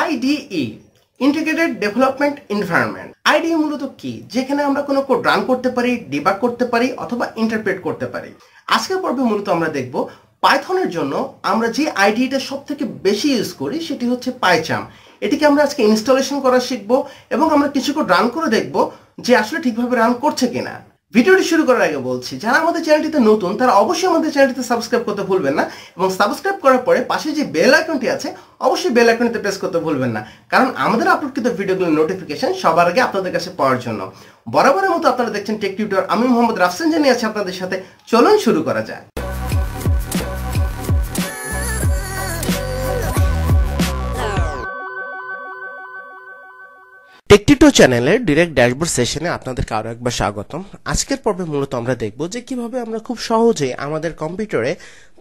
IDE integrated development environment ID মূলত কি যেখানে আমরা কোনো কোড রান করতে পারি ডিবাগ করতে পারি অথবা ইন্টারপ্রেট করতে পারি আজকের পর্বে মূলত আমরা দেখব পাইথনের জন্য আমরা যে আইডিটা e সব থেকে বেশি ইউজ করি সেটি হচ্ছে পাইচাম এটিকে আমরা আজকে ইনস্টলেশন করা শিখব এবং আমরা কিছু কোড রান করে দেখব যে আসলে ঠিকভাবে রান করছে কিনা ভিডিওটি শুরু করার আগে বলছি যারা আমাদের চ্যানেলটিতে নতুন তারা অবশ্যই আমাদের চ্যানেলটিতে সাবস্ক্রাইব করতে ভুলবেন না এবং সাবস্ক্রাইব করার পরে পাশে যে বেল আইকনটি আছে অবশ্যই বেল আইকনটিতে প্রেস করতে ভুলবেন না কারণ আমাদের আপলোডকৃত ভিডিওগুলোর নোটিফিকেশন সবার আগে আপনাদের কাছে পাওয়ার জন্য বরাবরের মতো আপনারা দেখছেন টেক টিউটার আমি মোহাম্মদ রাফসেন জানি আছি আপনাদের সাথে চলুন শুরু করা যায় টেকটিটো চ্যানেলের ডিরেক্ট ড্যাশবোর্ড সেশনে আপনাদেরকে আরও একবার স্বাগতম আজকের পর্বে মূলত আমরা দেখব যে কিভাবে আমরা খুব সহজে আমাদের কম্পিউটারে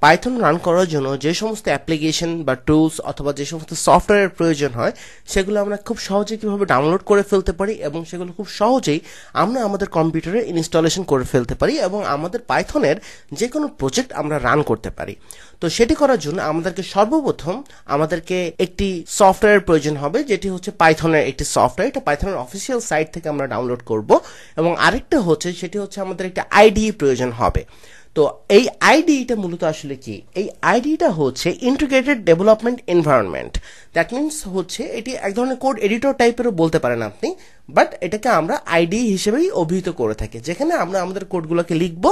পাইথন রান করার জন্য যে সমস্ত অ্যাপ্লিকেশন বা টুলস অথবা যে সমস্ত সফটওয়্যারের প্রয়োজন হয় সেগুলো আমরা খুব সহজে কীভাবে ডাউনলোড করে ফেলতে পারি এবং সেগুলো খুব সহজেই আমরা আমাদের কম্পিউটারে ইনস্টলেশন করে ফেলতে পারি এবং আমাদের পাইথনের যে কোনো প্রজেক্ট আমরা রান করতে পারি তো সেটি করার জন্য আমাদেরকে সর্বপ্রথম আমাদেরকে একটি সফটওয়্যারের প্রয়োজন হবে যেটি হচ্ছে পাইথনের একটি সফটওয়্যার এটা পাইথনের অফিসিয়াল সাইট থেকে আমরা ডাউনলোড করব এবং আরেকটা হচ্ছে সেটি হচ্ছে আমাদের একটা আইডি e প্রয়োজন হবে তো এই আইডিটা e মূলত আসলে কি এই আইডিটা e হচ্ছে integrated development environment that means হচ্ছে এটি এক ধরনের কোড এডিটর টাইপেরও বলতে পারেন আপনি বাট এটাকে আমরা আইডি e হিসেবেই অভিহিত করে থাকি যেখানে আমরা আমাদের কোডগুলোকে লিখব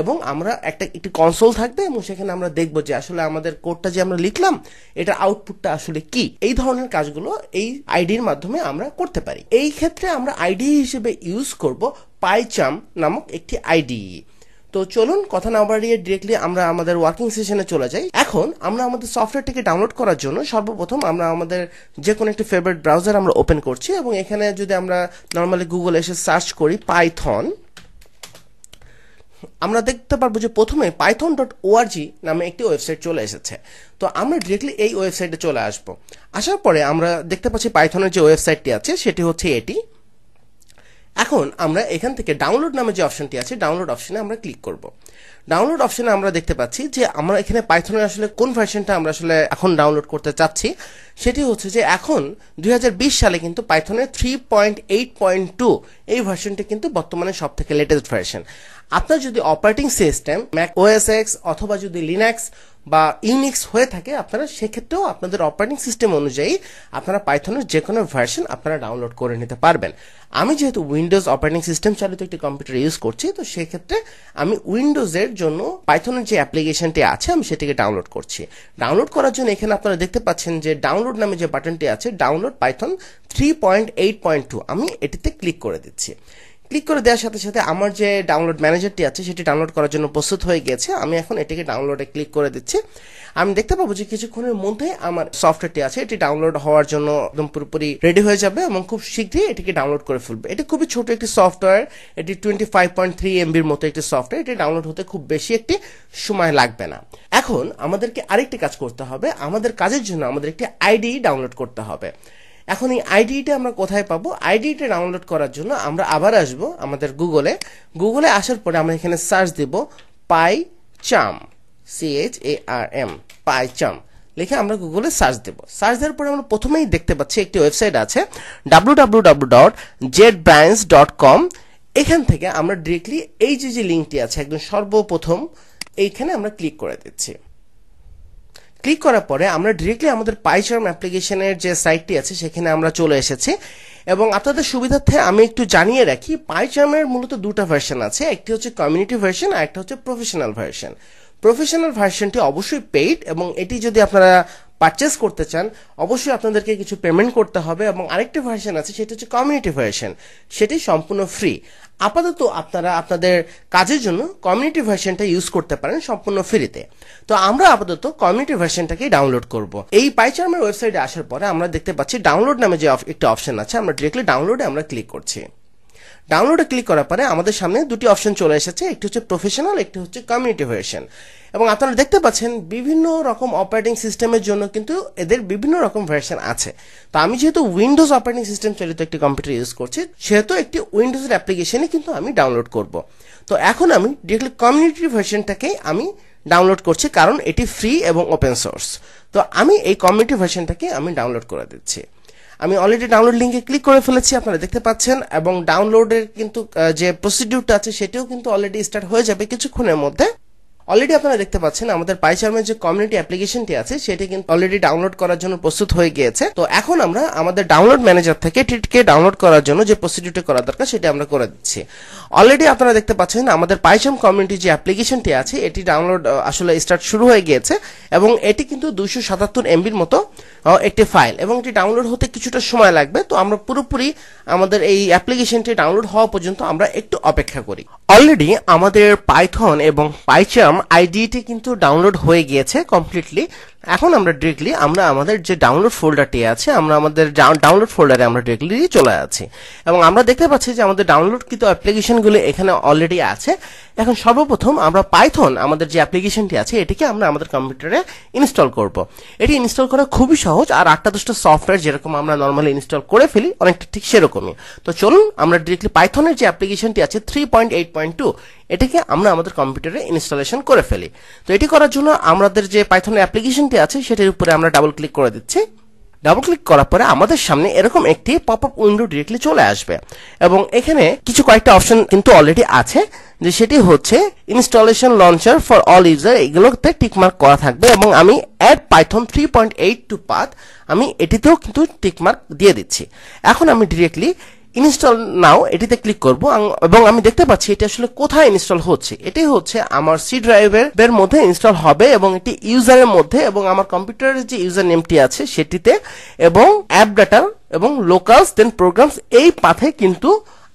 এবং আমরা একটা একটি কনসোল থাকবে এবং সেখানে আমরা দেখব যে আসলে আমাদের কোডটা যে আমরা লিখলাম এটা আউটপুটটা আসলে কি এই ধরনের কাজগুলো এই আইডির মাধ্যমে আমরা করতে পারি এই ক্ষেত্রে আমরা আইডি হিসেবে ইউজ করব পাইচাম নামক একটি আইডিই তো চলুন কথা না বাড়িয়ে ডিরেক্টলি আমরা আমাদের ওয়ার্কিং সেশনে চলে যাই এখন আমরা আমাদের সফটওয়্যারটিকে ডাউনলোড করার জন্য সর্বপ্রথম আমরা আমাদের যে কোনো একটি ফেভারিট ব্রাউজার আমরা ওপেন করছি এবং এখানে যদি আমরা নর্মালি গুগল এসে সার্চ করি পাইথন আমরা দেখতে পারবো যে প্রথমে পাইথন ডট ওআরজি নামে একটি ওয়েবসাইট চলে এসেছে তো আমরা ডিরেক্টলি এই ওয়েবসাইটে চলে আসব আসার পরে আমরা দেখতে পাচ্ছি পাইথনের যে ওয়েবসাইটটি আছে সেটি হচ্ছে এটি এখন আমরা এখান থেকে ডাউনলোড নামে যে অপশনটি আছে ডাউনলোড অপশনে আমরা ক্লিক করব ডাউনলোড অপশনে আমরা দেখতে পাচ্ছি যে আমরা এখানে পাইথনের আসলে কোন ভার্সনটা আমরা আসলে এখন ডাউনলোড করতে চাচ্ছি সেটি হচ্ছে যে এখন দুই সালে কিন্তু পাইথনের three point eight point two এই ভার্সনটি কিন্তু বর্তমানে সব থেকে লেটেস্ট ভার্সন আপনার যদি operating system Mac OS X অথবা যদি লিনাক্স বা ইউনিক্স হয়ে থাকে আপনারা সেক্ষেত্রেও আপনাদের অপারেটিং সিস্টেম অনুযায়ী আপনারা পাইথনের যে কোনো ভার্সন আপনারা ডাউনলোড করে নিতে পারবেন আমি যেহেতু উইন্ডোজ অপারেটিং সিস্টেম চালিত একটি কম্পিউটার ইউজ করছি তো সেক্ষেত্রে আমি উইন্ডোজের জন্য পাইথনের যে অ্যাপ্লিকেশনটি আছে আমি সেটিকে ডাউনলোড করছি ডাউনলোড করার জন্য এখানে আপনারা দেখতে পাচ্ছেন যে ডাউনলোড নামে যে বাটনটি আছে download Python three point eight point two আমি এটিতে ক্লিক করে দিচ্ছি দিচ্ছে ক্লিক করে দেওয়ার সাথে সাথে আমার যে ডাউনলোড ম্যানেজারটি আছে সেটি ডাউনলোড করার জন্য প্রস্তুত হয়ে গেছে আমি এখন এটিকে ডাউনলোডে ক্লিক করে দিচ্ছি আমি দেখতে পাবো যে কিছুক্ষণের মধ্যে আমার সফটওয়্যারটি আছে এটি ডাউনলোড হওয়ার জন্য একদম পুরোপুরি রেডি হয়ে যাবে এবং খুব শীঘ্রই এটিকে ডাউনলোড করে ফেলবে এটি খুবই ছোট একটি সফটওয়্যার এটি টোয়েন্টি ফাইভ পয়েন্ট থ্রি এমবির মতো একটি সফটওয়্যার এটি ডাউনলোড হতে খুব বেশি একটি সময় লাগবে না এখন আমাদেরকে আরেকটি কাজ করতে হবে আমাদের কাজের জন্য আমাদের একটি আইডি ডাউনলোড করতে হবে এখন এই আইডিটা আমরা কোথায় পাবো আইডিটা ডাউনলোড করার জন্য আমরা আবার আসব আমাদের গুগলে গুগলে আসার পরে আমরা এখানে সার্চ দেব পাই চাম সিএইচ এ আর এম পাই চাম লিখে আমরা গুগলে সার্চ দেব সার্চ দেওয়ার পরে আমরা প্রথমেই দেখতে পাচ্ছি একটি ওয়েবসাইট আছে W W W dot Z branch dot com এখান থেকে আমরা ডিরেক্টলি এই যে যে লিঙ্কটি আছে একদম সর্বপ্রথম এইখানে আমরা ক্লিক করে দিচ্ছি ক্লিক করার পরে আমরা ডিরেক্টলি আমাদের পাইচার্ম অ্যাপ্লিকেশনের যে সাইটটি আছে সেখানে আমরা চলে এসেছি এবং আপনাদের সুবিধার্থে আমি একটু জানিয়ে রাখি পাইচার্মের মূলত দুটো ভার্সন আছে একটি হচ্ছে কমিউনিটি ভার্সন আর একটা হচ্ছে প্রফেশনাল ভার্সন প্রফেশনাল ভার্সনটি অবশ্যই পেইড এবং এটি যদি আপনারা পারচেস করতে চান অবশ্যই আপনাদেরকে কিছু পেমেন্ট করতে হবে এবং আরেকটি ভার্সন আছে সেটা হচ্ছে কমিউনিটি ভার্সন সেটি সম্পূর্ণ ফ্রি আপাতত আপনারা আপনাদের কাজের জন্য কমিউনিটি ভার্সনটা ইউজ করতে পারেন সম্পূর্ণ ফ্রিতে তো আমরা আপাতত কমিউনিটি ভার্সনটাকে ডাউনলোড করব এই পাইচার্মের ওয়েবসাইটে আসার পরে আমরা দেখতে পাচ্ছি ডাউনলোড নামে যে একটা অপশন আছে আমরা ডিরেক্টলি ডাউনলোডে আমরা ক্লিক করছি ডাউনলোডে ক্লিক করার পরে আমাদের সামনে দুটি অপশন চলে এসেছে একটি হচ্ছে প্রফেশনাল একটি হচ্ছে কমিউনিটি ভার্সন এবং আপনারা দেখতে পাচ্ছেন বিভিন্ন রকম অপারেটিং সিস্টেমের জন্য কিন্তু এদের বিভিন্ন রকম ভার্সন আছে তো আমি যেহেতু উইন্ডোজ অপারেটিং সিস্টেম চালিত একটি কম্পিউটার ইউজ করছি সেহেতু একটি উইন্ডোজের অ্যাপ্লিকেশনে কিন্তু আমি ডাউনলোড করব তো এখন আমি ডিরেক্টলি কমিউনিটি ভার্সনটাকেই আমি ডাউনলোড করছি কারণ এটি ফ্রি এবং ওপেন সোর্স তো আমি এই কমিউনিটি ভার্সনটাকে আমি ডাউনলোড করে দিচ্ছি আমি অলরেডি ডাউনলোড লিঙ্কে ক্লিক করে ফেলেছি আপনারা দেখতে পাচ্ছেন এবং ডাউনলোডের কিন্তু যে প্রসিডিউরটা আছে সেটিও কিন্তু অলরেডি স্টার্ট হয়ে যাবে কিছুক্ষণের মধ্যে অলরেডি আপনারা দেখতে পাচ্ছেন আমাদের পাইচার্মের যে কমিউনিটি অ্যাপ্লিকেশনটি আছে সেটি কিন্তু অলরেডি ডাউনলোড করার জন্য প্রস্তুত হয়ে গিয়েছে তো এখন আমরা আমাদের ডাউনলোড ম্যানেজার থেকে টিটকে ডাউনলোড করার জন্য যে প্রসিডিউটি করা দরকার সেটি আমরা করে দিচ্ছি অলরেডি আপনারা দেখতে পাচ্ছেন আমাদের পাইচার্ম কমিউনিটি যে অ্যাপ্লিকেশনটি আছে এটি ডাউনলোড আসলে স্টার্ট শুরু হয়ে গিয়েছে এবং এটি কিন্তু দুশো সাতাত্তর এমবির মতো একটি ফাইল এবং এটি ডাউনলোড হতে কিছুটা সময় লাগবে তো আমরা পুরোপুরি আমাদের এই অ্যাপ্লিকেশনটি ডাউনলোড হওয়া পর্যন্ত আমরা একটু অপেক্ষা করি অলরেডি আমাদের পাইথন এবং পাইচার্ম আইডিটি কিন্তু ডাউনলোড হয়ে গিয়েছে কমপ্লিটলি এখন আমরা ডিরেক্টলি আমরা আমাদের যে ডাউনলোড ফোল্ডারটি আছে আমরা আমাদের ডাউনলোড ফোল্ডারে আমরা ডিরেক্টলি চলে আছি এবং আমরা দেখতে পাচ্ছি যে আমাদের ডাউনলোডকৃত অ্যাপ্লিকেশনগুলো এখানে অলরেডি আছে এখন সর্বপ্রথম আমরা পাইথন আমাদের যে অ্যাপ্লিকেশনটি আছে এটিকে আমরা আমাদের কম্পিউটারে ইনস্টল করব এটি ইনস্টল করা খুবই সহজ আর আটটা দশটা সফটওয়্যার যেরকম আমরা নর্মালি ইনস্টল করে ফেলি অনেকটা ঠিক সেরকমই তো চলুন আমরা ডিরেক্টলি পাইথনের যে অ্যাপ্লিকেশনটি আছে three point eight point two এটাকে আমরা আমাদের কম্পিউটারে ইনস্টলেশন করে ফেলি তো এটি করার জন্য আমাদের যে পাইথনের অ্যাপ্লিকেশন অপশনটি আছে সেটির উপরে আমরা ডাবল ক্লিক করে দিচ্ছি ডাবল ক্লিক করার পরে আমাদের সামনে এরকম একটি পপ আপ উইন্ডো ডিরেক্টলি চলে আসবে এবং এখানে কিছু কয়েকটা অপশন কিন্তু অলরেডি আছে যে সেটি হচ্ছে installation launcher for all user এগুলোতে টিকমার্ক করা থাকবে এবং আমি add Python three point eight two path আমি এটিতেও কিন্তু টিকমার্ক দিয়ে দিচ্ছি এখন আমি ডিরেক্টলি ইনস্টল নাও এটিতে ক্লিক করব এবং আমি দেখতে পাচ্ছি এটি আসলে কোথায় ইনস্টল হচ্ছে এটি হচ্ছে আমার সি ড্রাইভের মধ্যে ইনস্টল হবে এবং এটি ইউজারের মধ্যে এবং আমার কম্পিউটারের যে ইউজার নেমটি আছে সেটিতে এবং অ্যাপ ডাটা এবং লোকালস দেন প্রোগ্রামস এই পাথে কিন্তু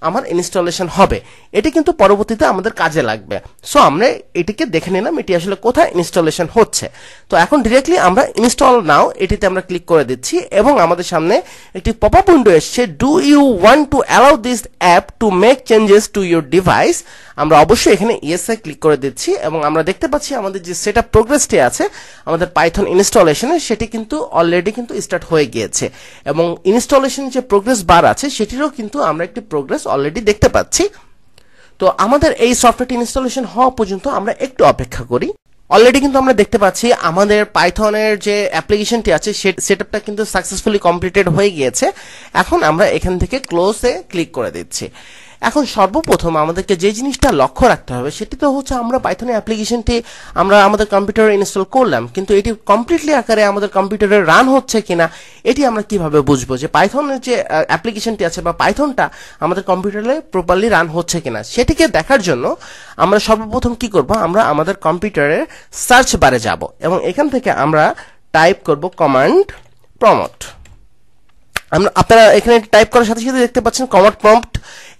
আমার ইনস্টলেশন হবে এটি কিন্তু পরবর্তীতে আমাদের কাজে লাগবে সো আমরা এটিকে দেখে নিলাম এটি আসলে কোথায় ইনস্টলেশন হচ্ছে তো এখন ডিরেক্টলি আমরা ইনস্টল নাও এটিতে আমরা ক্লিক করে দিচ্ছি এবং আমাদের সামনে একটি পপ আপ উইন্ডো এসছে do you want to allow this app to make changes to your device আমরা অবশ্যই এখানে ইএসআই ক্লিক করে দিচ্ছি এবং আমরা দেখতে পাচ্ছি আমাদের যে সেট আপ প্রোগ্রেসটি আছে আমাদের পাইথন ইনস্টলেশনে সেটি কিন্তু অলরেডি কিন্তু স্টার্ট হয়ে গিয়েছে এবং ইনস্টলেশনের যে প্রোগ্রেস বার আছে সেটিরও কিন্তু আমরা একটি প্রোগ্রেস অলরেডি দেখতে পাচ্ছি তো আমাদের এই সফটওয়্যারটি ইনস্টলেশন হওয়া পর্যন্ত আমরা একটু অপেক্ষা করি অলরেডি কিন্তু আমরা দেখতে পাচ্ছি আমাদের পাইথনের যে অ্যাপ্লিকেশনটি আছে সেটআপটা কিন্তু সাকসেসফুলি কমপ্লিটেড হয়ে গিয়েছে এখন আমরা এখান থেকে ক্লোজে ক্লিক করে দিচ্ছি এখন সর্বপ্রথম আমাদেরকে যে জিনিসটা লক্ষ্য রাখতে হবে সেটি তো হচ্ছে আমরা পাইথনে অ্যাপ্লিকেশনটি আমরা আমাদের কম্পিউটারে ইনস্টল করলাম কিন্তু এটি কমপ্লিটলি আকারে আমাদের কম্পিউটারে রান হচ্ছে কিনা এটি আমরা কিভাবে বুঝবো যে পাইথনের যে অ্যাপ্লিকেশনটি আছে বা পাইথনটা আমাদের কম্পিউটারে প্রপারলি রান হচ্ছে কিনা সেটিকে দেখার জন্য আমরা সর্বপ্রথম কি করব আমরা আমাদের কম্পিউটারের সার্চ বারে যাব এবং এখান থেকে আমরা টাইপ করব কমান্ড প্রমোট আপনারা এখানে টাইপ করার সাথে সাথে দেখতে পাচ্ছেন কমান্ড প্রম্পট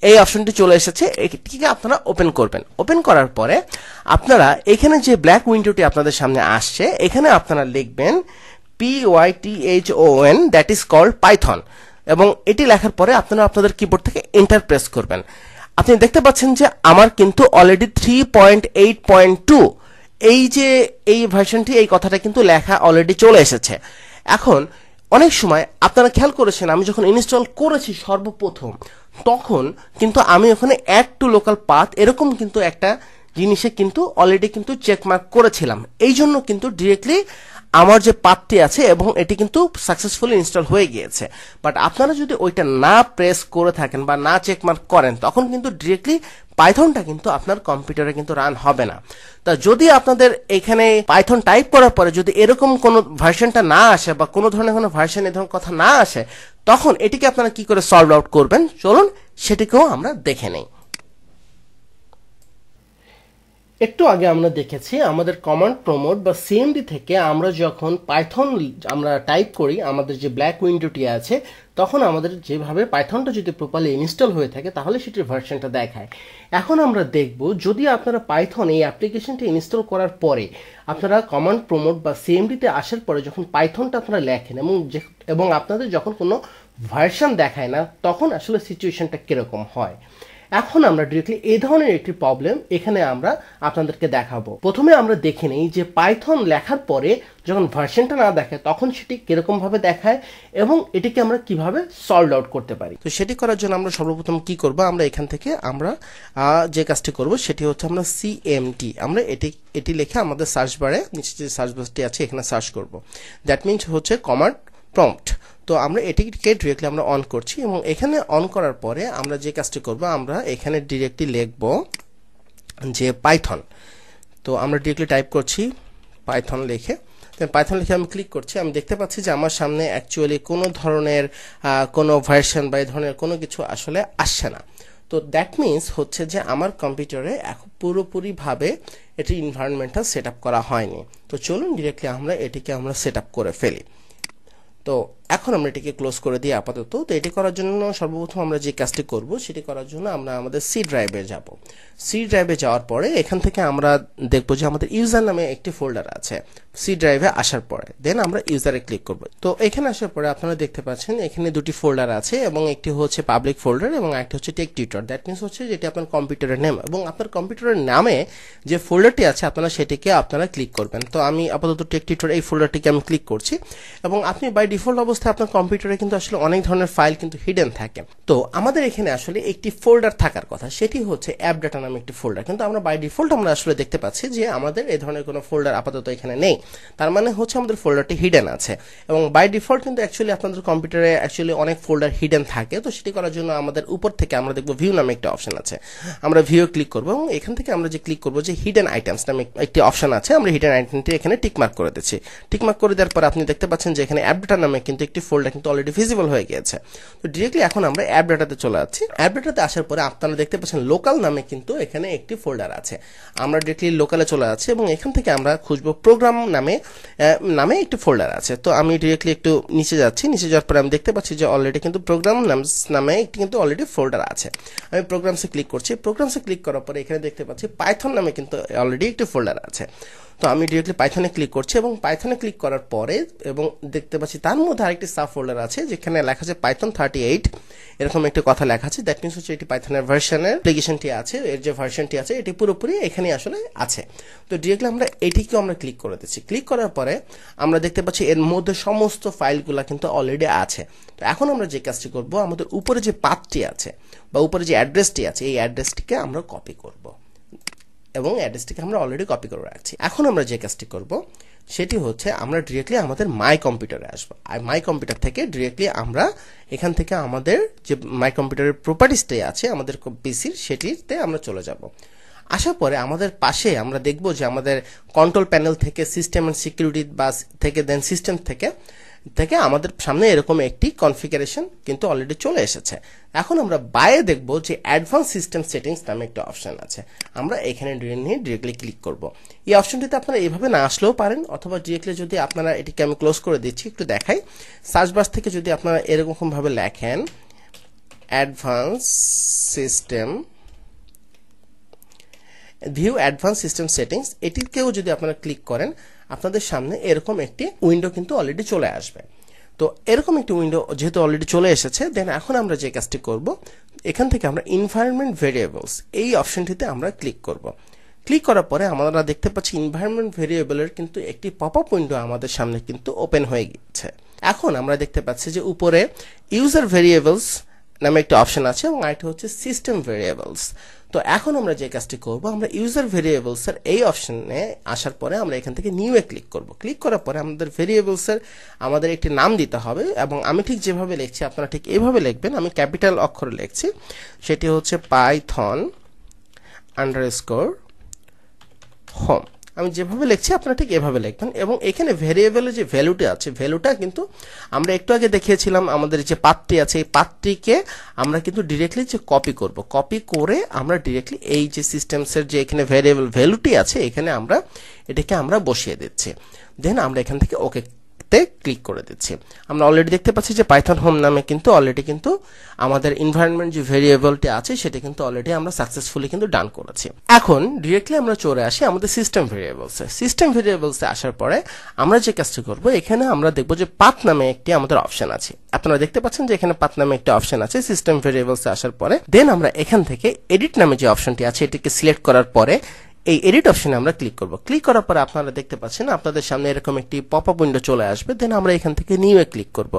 এই অপশনটি চলে এসেছে এটিকে আপনারা ওপেন করবেন ওপেন করার পরে আপনারা এখানে যে ব্ল্যাক উইন্ডোটি আপনাদের সামনে আসছে এখানে আপনারা লিখবেন P Y T H O N that is called Python এবং এটি লেখার পরে আপনারা আপনাদের কিবোর্ড থেকে এন্টার প্রেস করবেন আপনি দেখতে পাচ্ছেন যে আমার কিন্তু already three point eight point two এই যে এই ভার্সনটি এই কথাটা কিন্তু লেখা অলরেডি চলে এসেছে এখন অনেক সময় আপনারা খেয়াল করেছেন আমি যখন ইনস্টল করেছি সর্বপ্রথম তখন কিন্তু আমি ওখানে অ্যাড টু লোকাল পাথ এরকম কিন্তু একটা জিনিসে কিন্তু অলরেডি কিন্তু চেকমার্ক করেছিলাম এই জন্য কিন্তু ডিরেক্টলি আমার যে পাতটি আছে এবং এটি কিন্তু সাকসেসফুলি ইনস্টল হয়ে গিয়েছে বাট আপনারা যদি ওইটা না প্রেস করে থাকেন বা না চেকমার্ক করেন তখন কিন্তু ডিরেক্টলি পাইথনটা কিন্তু আপনার কম্পিউটারে কিন্তু রান হবে না তা যদি আপনাদের এখানে পাইথন টাইপ করার পরে যদি এরকম কোনো ভার্সনটা না আসে বা কোনো ধরনের কোনো ভার্সন এ ধরনের কথা না আসে তখন এটিকে আপনারা কি করে সলভ আউট করবেন চলুন সেটিকেও আমরা দেখে নেই একটু আগে আমরা দেখেছি আমাদের কমান্ড প্রমোট বা সিএমডি থেকে আমরা যখন পাইথন আমরা টাইপ করি আমাদের যে ব্ল্যাক উইন্ডোটি আছে তখন আমাদের যেভাবে পাইথনটা যদি প্রপারলি ইনস্টল হয়ে থাকে তাহলে সেটির ভার্সনটা দেখায় এখন আমরা দেখব যদি আপনারা পাইথন এই অ্যাপ্লিকেশনটি ইনস্টল করার পরে আপনারা কমান্ড প্রমোট বা সিএমডিতে আসার পরে যখন পাইথনটা আপনারা লেখেন এবং যে এবং আপনাদের যখন কোনো ভার্সন দেখায় না তখন আসলে সিচুয়েশনটা কীরকম হয় এখন আমরা ডিরেক্টলি এই ধরনের একটি প্রবলেম এখানে আমরা আপনাদেরকে দেখাবো প্রথমে আমরা দেখে নেই যে পাইথন লেখার পরে যখন ভার্সনটা না দেখে তখন সেটি কীরকমভাবে দেখায় এবং এটিকে আমরা কিভাবে সলভ আউট করতে পারি তো সেটি করার জন্য আমরা সর্বপ্রথম কি করব আমরা এখান থেকে আমরা যে কাজটি করব সেটি হচ্ছে আমরা সিএমটি আমরা এটি এটি লেখে আমাদের সার্চ বারে নিচে যে সার্চ বাসটি আছে এখানে সার্চ করব দ্যাট মিনস হচ্ছে কমান্ড প্রম্পট তো আমরা এটিকে ডিরেক্টলি আমরা অন করছি এবং এখানে অন করার পরে আমরা যে কাজটি করব আমরা এখানে ডিরেক্টলি লিখব যে পাইথন তো আমরা ডিরেক্টলি টাইপ করছি পাইথন লিখে পাইথন লিখে আমি ক্লিক করছি আমি দেখতে পাচ্ছি যে আমার সামনে অ্যাকচুয়ালি কোনো ধরনের কোনো ভার্সন বা এই ধরনের কোনো কিছু আসলে আসছে না তো দ্যাট মিন্স হচ্ছে যে আমার কম্পিউটারে এখন পুরোপুরিভাবে এটির ইনভায়রনমেন্টটা সেট আপ করা হয়নি তো চলুন ডিরেক্টলি আমরা এটিকে আমরা সেট আপ করে ফেলি Todo. এখন আমরা এটিকে ক্লোজ করে দিই আপাতত তো এটি করার জন্য সর্বপ্রথম আমরা যে কাজটি করব সেটি করার জন্য আমরা আমাদের সি ড্রাইভে যাব সি ড্রাইভে যাওয়ার পরে এখান থেকে আমরা দেখব যে আমাদের ইউজার নামে একটি ফোল্ডার আছে সি ড্রাইভে আসার পরে দেন আমরা ইউজারে ক্লিক করব তো এখানে আসার পরে আপনারা দেখতে পাচ্ছেন এখানে দুটি ফোল্ডার আছে এবং একটি হচ্ছে পাবলিক ফোল্ডার এবং একটি হচ্ছে টেক টিউটর দ্যাট মিনস হচ্ছে যেটি আপনার কম্পিউটারের নেম এবং আপনার কম্পিউটারের নামে যে ফোল্ডারটি আছে আপনারা সেটিকে আপনারা ক্লিক করবেন তো আমি আপাতত টেক টিউটর এই ফোল্ডারটিকে আমি ক্লিক করছি এবং আপনি বাই ডিফল্ট অবস্থায় আপনার কম্পিউটারে কিন্তু আসলে অনেক ধরনের ফাইল কিন্তু হিডেন থাকে তো আমাদের এখানে আসলে একটি ফোল্ডার থাকার কথা সেটি হচ্ছে অ্যাপ ডাটা নামে একটি ফোল্ডার কিন্তু আমরা বাই ডিফল্ট আমরা আসলে দেখতে পাচ্ছি যে আমাদের এই ধরনের কোনো ফোল্ডার আপাতত এখানে নেই তার মানে হচ্ছে আমাদের ফোল্ডারটি হিডেন আছে এবং বাই ডিফল্ট কিন্তু অ্যাকচুয়ালি আপনাদের কম্পিউটারে অ্যাকচুয়ালি অনেক ফোল্ডার হিডেন থাকে তো সেটি করার জন্য আমাদের উপর থেকে আমরা দেখবো ভিউ নামে একটা অপশন আছে আমরা ভিউ ক্লিক করবো এবং এখান থেকে আমরা যে ক্লিক করবো যে হিডেন আইটেমস নামে একটি অপশন আছে আমরা হিডেন আইটেমটি এখানে টিকমার্ক করে দিচ্ছি টিকমার্ক করে দেওয়ার পর আপনি দেখতে পাচ্ছেন যে এখানে অ্যাপ ডাটা নামে কিন্তু একটি ফোল্ডার কিন্তু অলরেডি ভিজিবল হয়ে গিয়েছে তো ডিরেক্টলি এখন আমরা অ্যাপ ডাটাতে চলে যাচ্ছি অ্যাপ ডাটাতে আসার পরে আপনারা দেখতে পাচ্ছেন লোকাল নামে কিন্তু এখানে একটি ফোল্ডার আছে আমরা ডিরেক্টলি লোকালে চলে যাচ্ছি এবং এখান থেকে আমরা খুঁজবো প্রোগ্রাম নামে নামে একটি ফোল্ডার আছে তো আমি ডিরেক্টলি একটু নিচে যাচ্ছি নিচে যাওয়ার পরে আমি দেখতে পাচ্ছি যে অলরেডি কিন্তু প্রোগ্রাম নামে একটি কিন্তু অলরেডি ফোল্ডার আছে আমি প্রোগ্রামসে ক্লিক করছি প্রোগ্রামসে ক্লিক করার পরে এখানে দেখতে পাচ্ছি পাইথন নামে কিন্তু অলরেডি একটি ফোল্ডার আছে তো আমি ডিরেক্টলি পাইথনে ক্লিক করছি এবং পাইথনে ক্লিক করার পরে এবং দেখতে পাচ্ছি তার মধ্যে আরেকটি সাব ফোল্ডার আছে যেখানে লেখা আছে পাইথন থার্টি এইট এরকম একটি কথা লেখা আছে দ্যাট মিনস হচ্ছে এটি পাইথনের ভার্সনের অ্যাপ্লিকেশনটি আছে এর যে ভার্সনটি আছে এটি পুরোপুরি এখানে আসলে আছে তো ডিরেক্টলি আমরা এটিকেও আমরা ক্লিক করে দিচ্ছি ক্লিক করার পরে আমরা দেখতে পাচ্ছি এর মধ্যে সমস্ত ফাইলগুলো কিন্তু অলরেডি আছে তো এখন আমরা যে কাজটি করব আমাদের উপরে যে পাথটি আছে বা উপরে যে অ্যাড্রেসটি আছে এই অ্যাড্রেসটিকে আমরা কপি করবো এবং অ্যাড্রেসটিকে আমরা অলরেডি কপি করে রাখছি এখন আমরা যে কাজটি করব সেটি হচ্ছে আমরা ডিরেক্টলি আমাদের মাই কম্পিউটারে আসবো আর মাই কম্পিউটার থেকে ডিরেক্টলি আমরা এখান থেকে আমাদের যে মাই কম্পিউটারের প্রপার্টিসটাই আছে আমাদের পিসির সেটিতে আমরা চলে যাব আসার পরে আমাদের পাশে আমরা দেখব যে আমাদের কন্ট্রোল প্যানেল থেকে সিস্টেম অ্যান্ড সিকিউরিটি বা থেকে দেন সিস্টেম থেকে থেকে আমাদের সামনে এরকম একটি কনফিগারেশন কিন্তু অলরেডি চলে এসেছে এখন আমরা বায়ে দেখব যে অ্যাডভান্স সিস্টেম সেটিংস নামে একটা অপশান আছে আমরা এখানে নিয়ে ডিরেক্টলি ক্লিক করব এই অপশনটিতে আপনারা এভাবে না আসলেও পারেন অথবা ডিরেক্টলি যদি আপনারা এটিকে আমি ক্লোজ করে দিচ্ছি একটু দেখাই সার্চ বাস থেকে যদি আপনারা এরকমভাবে লেখেন advance system view advance system settings এটিকেও যদি আপনারা ক্লিক করেন আপনাদের সামনে এরকম একটি উইন্ডো কিন্তু অলরেডি চলে আসবে তো এরকম একটি উইন্ডো যেহেতু অলরেডি চলে এসেছে দেন এখন আমরা যে কাজটি করব এখান থেকে আমরা ইনভায়রনমেন্ট ভেরিয়েবলস এই অপশনটিতে আমরা ক্লিক করব ক্লিক করার পরে আমরা দেখতে পাচ্ছি ইনভায়রনমেন্ট ভেরিয়েবলের কিন্তু একটি পপ আপ উইন্ডো আমাদের সামনে কিন্তু ওপেন হয়ে গেছে এখন আমরা দেখতে পাচ্ছি যে উপরে ইউজার ভেরিয়েবলস নামে একটি অপশন আছে এবং আরেকটি হচ্ছে সিস্টেম ভেরিয়েবলস তো এখন আমরা যে কাজটি করব আমরা ইউজার ভেরিয়েবলসের এই অপশনে আসার পরে আমরা এখান থেকে নিউ এ ক্লিক করব ক্লিক করার পরে আমাদের ভেরিয়েবলসের আমাদের একটি নাম দিতে হবে এবং আমি ঠিক যেভাবে লিখছি আপনারা ঠিক এভাবে লিখবেন আমি ক্যাপিটাল অক্ষরে লিখছি সেটি হচ্ছে পাইথন স্কোর হোম আমি যেভাবে লিখছি আপনারা ঠিক এভাবে লিখবেন এবং এখানে ভেরিয়েবলের যে ভ্যালুটা আছে ভ্যালুটা কিন্তু আমরা একটু আগে দেখিয়েছিলাম আমাদের যে পাতটি আছে এই পাতটিকে আমরা কিন্তু ডিরেক্টলি যে কপি করব কপি করে আমরা ডিরেক্টলি এই যে সিস্টেমসের যে এখানে ভ্যারিয়েবল ভ্যালুটি আছে এখানে আমরা এটাকে আমরা বসিয়ে দিচ্ছি দেন আমরা এখান থেকে ওকে তে ক্লিক করে দিচ্ছি আমরা অলরেডি দেখতে পাচ্ছি যে পাইথন হোম নামে কিন্তু অলরেডি কিন্তু আমাদের এনভায়রনমেন্ট যে ভেরিয়েবলটি আছে সেটা কিন্তু অলরেডি আমরা সাকসেসফুলি কিন্তু ডান করেছি এখন ডিরেক্টলি আমরা চলে আসি আমাদের সিস্টেম ভেরিয়েবলসে সিস্টেম ভেরিয়েবলসে আসার পরে আমরা যে কাজটি করব এখানে আমরা দেখব যে পাথ নামে একটি আমাদের অপশন আছে আপনারা দেখতে পাচ্ছেন যে এখানে পাথ নামে একটি অপশন আছে সিস্টেম ভেরিয়েবলসে আসার পরে দেন আমরা এখান থেকে এডিট নামে যে অপশনটি আছে এটিকে সিলেক্ট করার পরে এই এডিট অপশনে আমরা ক্লিক করব ক্লিক করার পরে আপনারা দেখতে পাচ্ছেন আপনাদের সামনে এরকম একটি পপ আপ উইন্ডো চলে আসবে দেন আমরা এখান থেকে নিউ এ ক্লিক করব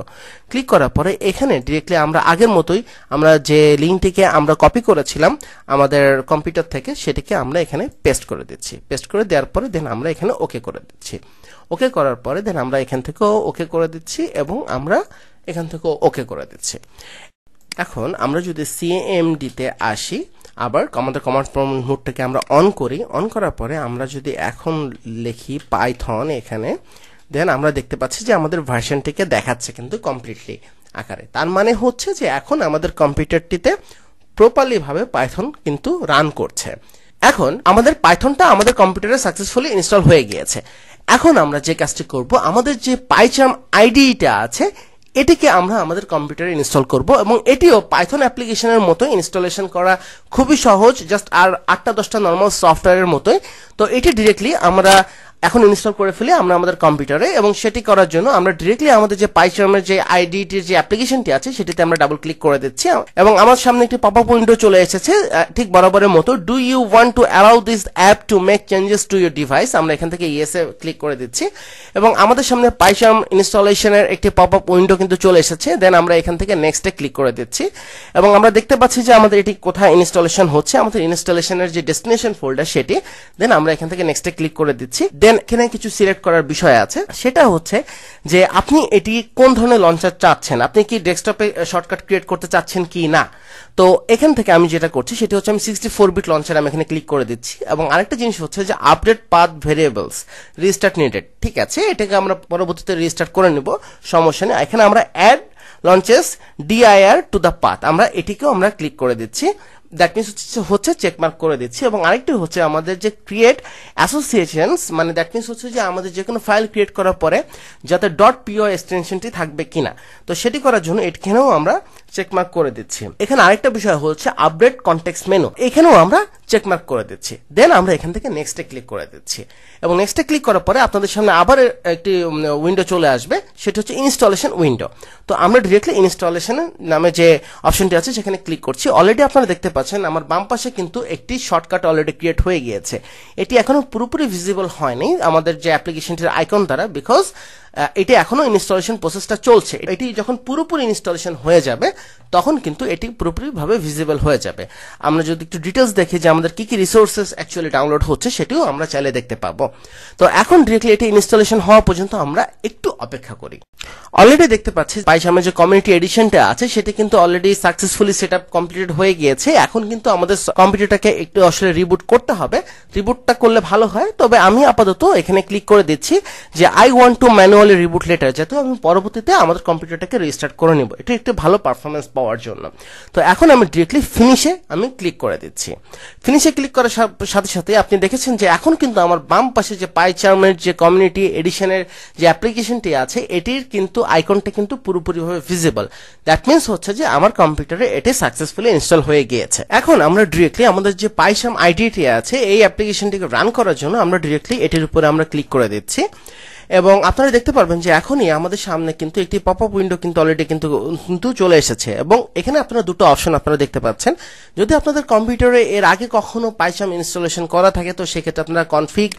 ক্লিক করার পরে এখানে ডিরেক্টলি আমরা আগের মতোই আমরা যে লিঙ্কটিকে আমরা কপি করেছিলাম আমাদের কম্পিউটার থেকে সেটিকে আমরা এখানে পেস্ট করে দিচ্ছি পেস্ট করে দেওয়ার পরে দেন আমরা এখানে ওকে করে দিচ্ছি ওকে করার পরে দেন আমরা এখান থেকেও ওকে করে দিচ্ছি এবং আমরা এখান থেকেও ওকে করে দিচ্ছি এখন আমরা যদি সিএমডিতে আসি আবার আমাদের কমান্ড প্রম্পট মোডটাকে আমরা অন করি অন করার পরে আমরা যদি এখন লিখি পাইথন এখানে দেন আমরা দেখতে পাচ্ছি যে আমাদের ভার্সনটিকে দেখাচ্ছে কিন্তু কমপ্লিটলি আকারে তার মানে হচ্ছে যে এখন আমাদের কম্পিউটারটিতে প্রপারলিভাবে পাইথন কিন্তু রান করছে এখন আমাদের পাইথনটা আমাদের কম্পিউটারে সাকসেসফুলি ইনস্টল হয়ে গিয়েছে এখন আমরা যে কাজটি করব আমাদের যে পাইচাম আইডিটা e আছে এটিকে আমরা আমাদের কম্পিউটারে ইনস্টল করব এবং এটিও পাইথন অ্যাপ্লিকেশনের মতো ইনস্টলেশন করা খুবই সহজ জাস্ট আর আটটা দশটা নর্মাল সফটওয়্যারের মতোই তো এটি ডিরেক্টলি আমরা এখন ইনস্টল করে ফেলি আমরা আমাদের কম্পিউটারে এবং সেটি করার জন্য আমরা ডিরেক্টলি আমাদের যে পাইচামের যে আইডিটির যে অ্যাপ্লিকেশনটি আছে সেটিতে আমরা ডাবল ক্লিক করে দিচ্ছি এবং আমার সামনে একটি পপ আপ উইন্ডো চলে এসেছে ঠিক বরাবরের মতো do you want to allow this app to make changes to your device আমরা এখান থেকে ইয়েসে ক্লিক করে দিচ্ছি এবং আমাদের সামনে পাইচাম ইনস্টলেশনের একটি পপ আপ উইন্ডো কিন্তু চলে এসেছে দেন আমরা এখান থেকে নেক্সটে ক্লিক করে দিচ্ছি এবং আমরা দেখতে পাচ্ছি যে আমাদের এটি কোথায় ইনস্টলেশন হচ্ছে আমাদের ইনস্টলেশনের যে ডেস্টিনেশন ফোল্ডার সেটি দেন আমরা এখান থেকে নেক্সটে ক্লিক করে দিচ্ছি দেন এখানে কিছু সিলেক্ট করার বিষয় আছে সেটা হচ্ছে যে আপনি এটি কোন ধরনের লঞ্চার চাচ্ছেন আপনি কি ডেস্কটপে শর্টকাট ক্রিয়েট করতে চাচ্ছেন কি না তো এখান থেকে আমি যেটা করছি সেটা হচ্ছে আমি সিক্সটি ফোর বিট লঞ্চার আমি এখানে ক্লিক করে দিচ্ছি এবং আরেকটা জিনিস হচ্ছে যে update path variables restart needed ঠিক আছে এটাকে আমরা পরবর্তীতে রিস্টার্ট করে নেব সমস্যা নেই এখানে আমরা add launches DIR to the path আমরা এটিকেও আমরা ক্লিক করে দিচ্ছি দ্যাট মিনস হচ্ছে হচ্ছে চেকমার্ক করে দিচ্ছি এবং আরেকটি হচ্ছে আমাদের যে ক্রিয়েট অ্যাসোসিয়েশনস মানে দ্যাট মিনস হচ্ছে যে আমাদের যে কোনো ফাইল ক্রিয়েট করার পরে যাতে ডট পিও এক্সটেনশনটি থাকবে কিনা তো সেটি করার জন্য এখানেও আমরা চেকমার্ক করে দিচ্ছি এখানে আরেকটা বিষয় হচ্ছে আপডেট কন্টেক্স মেনু এখানেও আমরা চেকমার্ক করে দিচ্ছি দেন আমরা এখান থেকে নেক্সটে ক্লিক করে দিচ্ছি এবং নেক্সটে ক্লিক করার পরে আপনাদের সামনে আবার একটি উইন্ডো চলে আসবে সেটা হচ্ছে ইনস্টলেশন উইন্ডো তো আমরা ডিরেক্টলি ইনস্টলেশন নামে যে অপশনটি আছে সেখানে ক্লিক করছি অলরেডি আপনারা দেখতে পাচ্ছেন আমার বাম পাশে কিন্তু একটি শর্টকাট অলরেডি ক্রিয়েট হয়ে গিয়েছে এটি এখনো পুরোপুরি ভিজিবল হয়নি আমাদের যে অ্যাপ্লিকেশনটির আইকন দ্বারা বিকজ এটি এখনো ইনস্টলেশন প্রসেসটা চলছে এটি যখন পুরোপুরি ইনস্টলেশন হয়ে যাবে তখন কিন্তু এটি পুরোপুরিভাবে ভিজিবল হয়ে যাবে আমরা যদি একটু ডিটেলস দেখি যে আমাদের কি কি রিসোর্সেস অ্যাকচুয়ালি ডাউনলোড হচ্ছে সেটিও আমরা চাইলে দেখতে পাবো তো এখন ডিরেক্টলি এটি ইনস্টলেশন হওয়া পর্যন্ত আমরা একটু অপেক্ষা করি অলরেডি দেখতে পাচ্ছি পাইসামে যে কমিউনিটি এডিশনটা আছে সেটি কিন্তু already successfully set up completed হয়ে গিয়েছে এখন কিন্তু আমাদের কম্পিউটারটাকে একটু আসলে রিবুট করতে হবে রিবুটটা করলে ভালো হয় তবে আমি আপাতত এখানে ক্লিক করে দিচ্ছি যে আই ওয়ান্ট টু ম্যানুয়াল তাহলে রিবুট লেটার যেত আমি পরবর্তীতে আমাদের কম্পিউটারটাকে রিস্টার্ট করে নেব এটা একটু ভালো পারফরমেন্স পাওয়ার জন্য তো এখন আমি ডিরেক্টলি ফিনিশে আমি ক্লিক করে দিচ্ছি ফিনিশে ক্লিক করার সাথে সাথে আপনি দেখেছেন যে এখন কিন্তু আমার বাম পাশে যে চার্মের যে কমিউনিটি এডিশনের যে অ্যাপ্লিকেশনটি আছে এটির কিন্তু আইকনটা কিন্তু পুরোপুরিভাবে ভিজিবল দ্যাট মিনস হচ্ছে যে আমার কম্পিউটারে এটি সাকসেসফুলি ইনস্টল হয়ে গিয়েছে এখন আমরা ডিরেক্টলি আমাদের যে পাইসাম আইডিটি আছে এই অ্যাপ্লিকেশনটিকে রান করার জন্য আমরা ডিরেক্টলি এটির উপরে আমরা ক্লিক করে দিচ্ছি এবং আপনারা দেখতে পারবেন যে এখনই আমাদের সামনে কিন্তু একটি পপ আপ উইন্ডো কিন্তু অলরেডি কিন্তু কিন্তু চলে এসেছে এবং এখানে আপনারা দুটো অপশন আপনারা দেখতে পাচ্ছেন যদি আপনাদের কম্পিউটারে এর আগে কখনো পাইসাম ইনস্টলেশন করা থাকে তো সেক্ষেত্রে আপনারা কনফিগ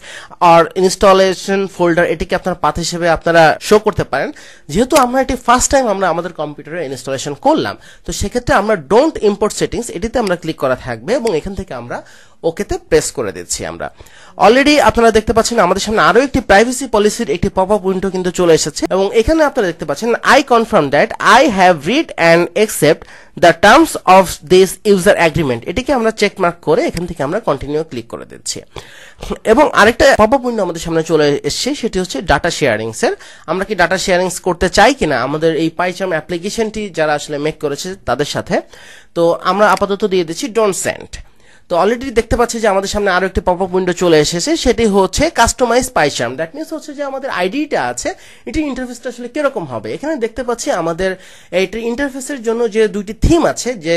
আর ইনস্টলেশন ফোল্ডার এটিকে আপনার পাথ হিসেবে আপনারা শো করতে পারেন যেহেতু আমরা এটি ফার্স্ট টাইম আমরা আমাদের কম্পিউটারে ইনস্টলেশন করলাম তো সেক্ষেত্রে আমরা ডোন্ট ইম্পোর্ট সেটিংস এটিতে আমরা ক্লিক করা থাকবে এবং এখান থেকে আমরা ওকেতে প্রেস করে দিচ্ছি আমরা অলরেডি আপনারা দেখতে পাচ্ছেন আমাদের সামনে আরো একটি প্রাইভেসি পলিসির একটি পপ আপ উইন্ডো কিন্তু চলে এসেছে এবং এখানে আপনারা দেখতে পাচ্ছেন I confirm that I have read and accept the terms of this user agreement এটিকে আমরা চেক মার্ক করে এখান থেকে আমরা কন্টিনিউ ক্লিক করে দিচ্ছি এবং আরেকটা পপ আপ উইন্ডো আমাদের সামনে চলে এসেছে সেটি হচ্ছে ডাটা শেয়ারিংস এর আমরা কি ডাটা শেয়ারিংস করতে চাই কিনা আমাদের এই পাইচাম অ্যাপ্লিকেশনটি যারা আসলে মেক করেছে তাদের সাথে তো আমরা আপাতত দিয়ে দিচ্ছি ডোন্ট সেন্ট তো অলরেডি দেখতে পাচ্ছি যে আমাদের সামনে আরও একটি পপ আপ উইন্ডো চলে এসেছে সেটি হচ্ছে কাস্টমাইজ পাইচাম দ্যাট মিনস হচ্ছে যে আমাদের আইডিটা আছে এটি ইন্টারফেসটা আসলে কিরকম হবে এখানে দেখতে পাচ্ছি আমাদের এইটি ইন্টারফেসের জন্য যে দুইটি থিম আছে যে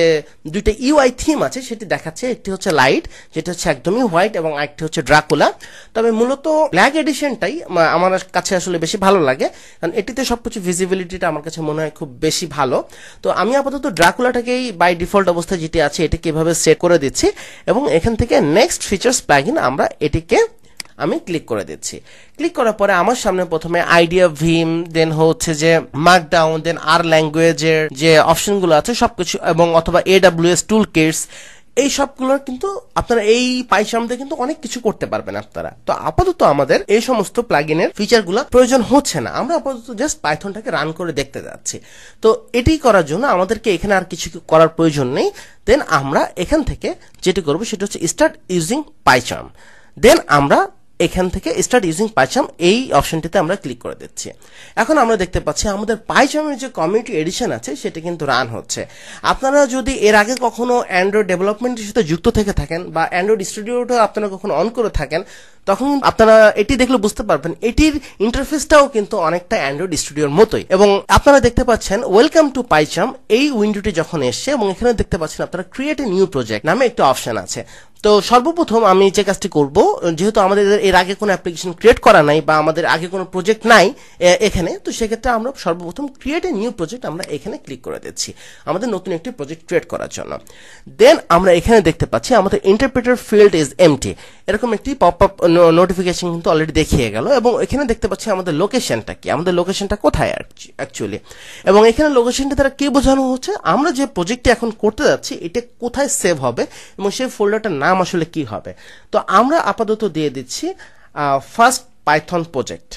দুইটা ইউআই থিম আছে সেটি দেখাচ্ছে একটি হচ্ছে লাইট যেটা হচ্ছে একদমই হোয়াইট এবং আরেকটি হচ্ছে ড্রাকুলা তবে মূলত ব্ল্যাক এডিশনটাই আমার কাছে আসলে বেশি ভালো লাগে কারণ এটিতে সবকিছু ভিজিবিলিটিটা আমার কাছে মনে হয় খুব বেশি ভালো তো আমি আপাতত ড্রাকুলাটাকেই বাই ডিফল্ট অবস্থায় যেটি আছে এটাকে এভাবে সেট করে দিচ্ছি এবং এখান থেকে নেক্সট ফিচার্স প্লাগিন আমরা এটিকে আমি ক্লিক করে দিচ্ছি ক্লিক করার পরে আমার সামনে প্রথমে আইডিয়া ভিম দেন হচ্ছে যে মার্কডাউন দেন আর ল্যাঙ্গুয়েজের যে অপশনগুলো আছে সবকিছু এবং অথবা এডাব্লিউএস টুল কিটস এই সবগুলোর কিন্তু আপনারা এই পাইসাম দিয়ে কিন্তু অনেক কিছু করতে পারবেন আপনারা তো আপাতত আমাদের এই সমস্ত প্লাগ ইনের ফিচারগুলো প্রয়োজন হচ্ছে না আমরা আপাতত জাস্ট পাইথনটাকে রান করে দেখতে যাচ্ছি তো এটি করার জন্য আমাদেরকে এখানে আর কিছু করার প্রয়োজন নেই দেন আমরা এখান থেকে যেটি করব সেটা হচ্ছে স্টার্ট ইউজিং পাইচাম দেন আমরা এখান থেকে স্টার্ট ইউজিং পাইচাম এই অপশনটিতে আমরা ক্লিক করে দিচ্ছি এখন আমরা দেখতে পাচ্ছি আমাদের পাইচামের যে কমিউনিটি এডিশন আছে সেটা কিন্তু রান হচ্ছে আপনারা যদি এর আগে কখনো অ্যান্ড্রয়েড ডেভেলপমেন্টের সাথে যুক্ত থেকে থাকেন বা অ্যান্ড্রয়েড স্টুডিওটা আপনারা কখনো অন করে থাকেন তখন আপনারা এটি দেখলে বুঝতে পারবেন এটির ইন্টারফেসটাও কিন্তু অনেকটা অ্যান্ড্রয়েড স্টুডিওর মতোই এবং আপনারা দেখতে পাচ্ছেন ওয়েলকাম টু পাইচাম এই উইন্ডোটি যখন এসছে এবং এখানে দেখতে পাচ্ছেন আপনারা ক্রিয়েট এ নিউ প্রজেক্ট নামে একটি অপশন আছে তো সর্বপ্রথম আমি যে কাজটি করব যেহেতু আমাদের এর আগে কোনো অ্যাপ্লিকেশন ক্রিয়েট করা নাই বা আমাদের আগে কোনো প্রজেক্ট নাই এখানে তো সেক্ষেত্রে আমরা সর্বপ্রথম ক্রিয়েট এ নিউ প্রজেক্ট আমরা এখানে ক্লিক করে দিচ্ছি আমাদের নতুন একটি প্রজেক্ট ক্রিয়েট করার জন্য দেন আমরা এখানে দেখতে পাচ্ছি আমাদের ইন্টারপ্রেটার ফিল্ড ইজ টি এরকম একটি পপ আপ নোটিফিকেশন কিন্তু অলরেডি দেখিয়ে গেল এবং এখানে দেখতে পাচ্ছি আমাদের লোকেশনটা কি আমাদের লোকেশনটা কোথায় অ্যাকচুয়ালি এবং এখানে লোকেশনটা দ্বারা কি বোঝানো হচ্ছে আমরা যে প্রজেক্টটি এখন করতে যাচ্ছি এটা কোথায় সেভ হবে এবং সেই ফোল্ডারটা নাম নাম আসলে কি হবে তো আমরা আপাতত দিয়ে দিচ্ছি first Python project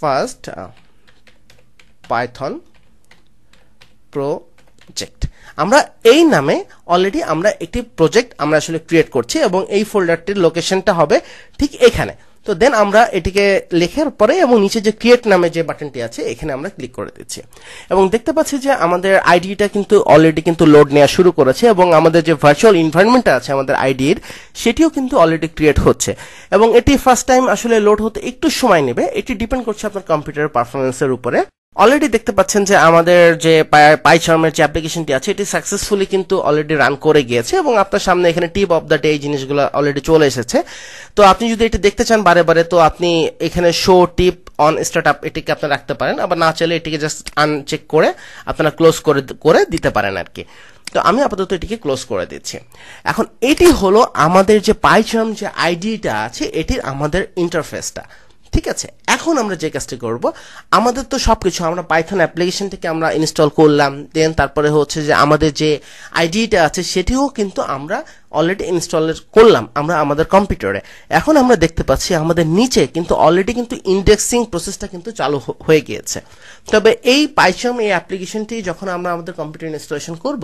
first Python project আমরা এই নামে অলরেডি আমরা একটি প্রজেক্ট আমরা আসলে ক্রিয়েট করছি এবং এই ফোল্ডারটির লোকেশনটা হবে ঠিক এখানে তো দেন আমরা এটিকে লেখার পরে এবং নিচে যে ক্রিয়েট নামে যে বাটনটি আছে এখানে আমরা ক্লিক করে দিচ্ছি এবং দেখতে পাচ্ছি যে আমাদের আইডিটা কিন্তু অলরেডি কিন্তু লোড নেওয়া শুরু করেছে এবং আমাদের যে ভার্চুয়াল ইনভায়রনমেন্টটা আছে আমাদের আইডির সেটিও কিন্তু অলরেডি ক্রিয়েট হচ্ছে এবং এটি ফার্স্ট টাইম আসলে লোড হতে একটু সময় নেবে এটি ডিপেন্ড করছে আপনার কম্পিউটারের পারফরমেন্সের উপরে অলরেডি দেখতে পাচ্ছেন যে আমাদের যে পাইচার্মের যে অ্যাপ্লিকেশনটি আছে এটি সাকসেসফুলি কিন্তু অলরেডি রান করে গিয়েছে এবং আপনার সামনে এখানে টিপ অফ দ্য ডে এই জিনিসগুলো অলরেডি চলে এসেছে তো আপনি যদি এটি দেখতে চান বারে বারে তো আপনি এখানে show tip on start up এটিকে আপনার রাখতে পারেন আবার না চাইলে এটিকে জাস্ট আনচেক করে আপনারা ক্লোজ করে করে দিতে পারেন আর কি তো আমি আপাতত এটিকে ক্লোজ করে দিচ্ছি এখন এটি হলো আমাদের যে পাইচার্ম যে আইডিটা আছে এটির আমাদের ইন্টারফেসটা ঠিক আছে এখন আমরা যে কাজটি করব আমাদের তো সব কিছু আমরা পাইথন থেকে আমরা ইনস্টল করলাম দেন তারপরে হচ্ছে যে আমাদের যে আইডিটা আছে সেটিও কিন্তু আমরা অলরেডি ইনস্টল করলাম আমরা আমাদের কম্পিউটারে এখন আমরা দেখতে পাচ্ছি আমাদের নিচে কিন্তু অলরেডি কিন্তু ইন্ডেক্সিং প্রসেসটা কিন্তু চালু হয়ে গিয়েছে তবে এই পাইচাম এই অ্যাপ্লিকেশনটি যখন আমরা আমাদের কম্পিউটার ইনস্টলেশন করব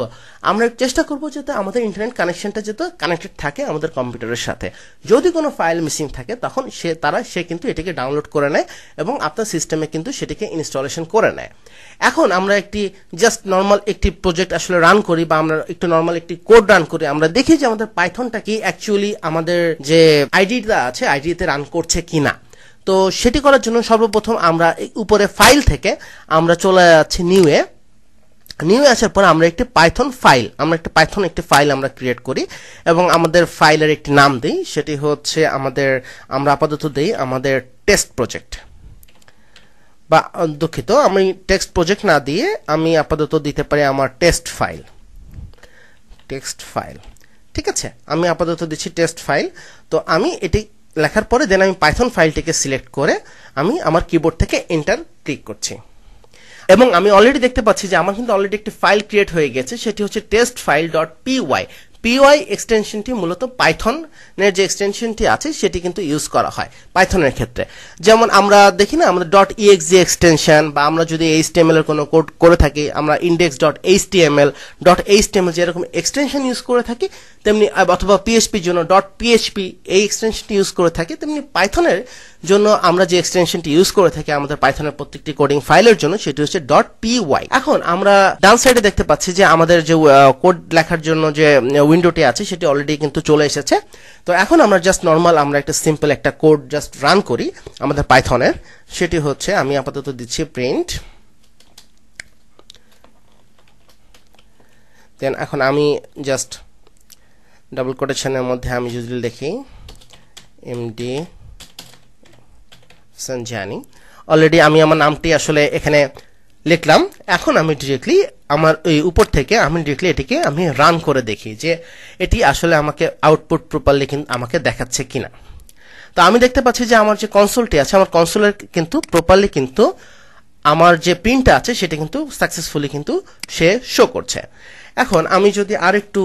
আমরা চেষ্টা করব যাতে আমাদের ইন্টারনেট কানেকশনটা যাতে কানেক্টেড থাকে আমাদের কম্পিউটারের সাথে যদি কোনো ফাইল মিসিং থাকে তখন সে তারা সে কিন্তু এটিকে ডাউনলোড করে নেয় এবং আপনার সিস্টেমে কিন্তু সেটিকে ইনস্টলেশন করে নেয় এখন আমরা একটি জাস্ট নর্মাল একটি প্রজেক্ট আসলে রান করি বা আমরা একটু নর্মাল একটি কোড রান করি আমরা দেখি যে আমাদের আমাদের পাইথনটা কি অ্যাকচুয়ালি আমাদের যে আইডিটা আছে আইডিতে রান করছে কিনা তো সেটি করার জন্য সর্বপ্রথম আমরা উপরে ফাইল থেকে আমরা চলে যাচ্ছি নিউ এ নিউ আসার পর আমরা একটি পাইথন ফাইল আমরা একটা পাইথন একটি ফাইল আমরা ক্রিয়েট করি এবং আমাদের ফাইলের একটি নাম দিই সেটি হচ্ছে আমাদের আমরা আপাতত দিই আমাদের টেস্ট প্রজেক্ট বা দুঃখিত আমি টেক্সট প্রজেক্ট না দিয়ে আমি আপাতত দিতে পারি আমার টেস্ট ফাইল টেক্সট ফাইল ঠিক আছে আমি আপাতত দিচ্ছি টেস্ট ফাইল তো আমি এটি লেখার পরে দেন আমি পাইথন ফাইলটিকে সিলেক্ট করে আমি আমার কিবোর্ড থেকে এন্টার ক্লিক করছি এবং আমি অলরেডি দেখতে পাচ্ছি যে আমার কিন্তু অলরেডি একটি ফাইল ক্রিয়েট হয়ে গেছে সেটি হচ্ছে test file dot P Y PY এক্সটেনশনটি মূলত পাইথনের যে এক্সটেনশনটি আছে সেটি কিন্তু ইউজ করা হয় পাইথনের ক্ষেত্রে যেমন আমরা দেখি না আমাদের ডট ইএক্সজি এক্সটেনশন বা আমরা যদি এইচটিএমএল এর কোনো কোড করে থাকি আমরা index dot HTML dot HTML যেরকম এক্সটেনশন ইউজ করে থাকি তেমনি অথবা পিএসপির জন্য ডট পিএইচপি এই এক্সটেনশনটি ইউজ করে থাকি তেমনি পাইথনের জন্য আমরা যে এক্সটেনশনটি ইউজ করে থাকি আমাদের পাইথনের প্রত্যেকটি কোডিং ফাইলের জন্য সেটি হচ্ছে ডট পি ওয়াই এখন আমরা ডান সাইডে দেখতে পাচ্ছি যে আমাদের যে কোড লেখার জন্য যে উইন্ডোটি আছে সেটি অলরেডি কিন্তু চলে এসেছে তো এখন আমরা জাস্ট নর্মাল আমরা একটা সিম্পল একটা কোড জাস্ট রান করি আমাদের পাইথনের সেটি হচ্ছে আমি আপাতত দিচ্ছি প্রিন্ট দেন এখন আমি জাস্ট ডাবল কোটেশনের মধ্যে আমি যদি দেখি এমডি সঞ্জানি অলরেডি আমি আমার নামটি আসলে এখানে লিখলাম এখন আমি ডিরেক্টলি আমার এই উপর থেকে আমি ডিরেক্টলি এটিকে আমি রান করে দেখি যে এটি আসলে আমাকে আউটপুট প্রপারলি কিন্তু আমাকে দেখাচ্ছে কিনা তো আমি দেখতে পাচ্ছি যে আমার যে কনসোলটি আছে আমার কনসোলের কিন্তু প্রপারলি কিন্তু আমার যে প্রিন্টটা আছে সেটা কিন্তু সাকসেসফুলি কিন্তু সে শো করছে এখন আমি যদি আর একটু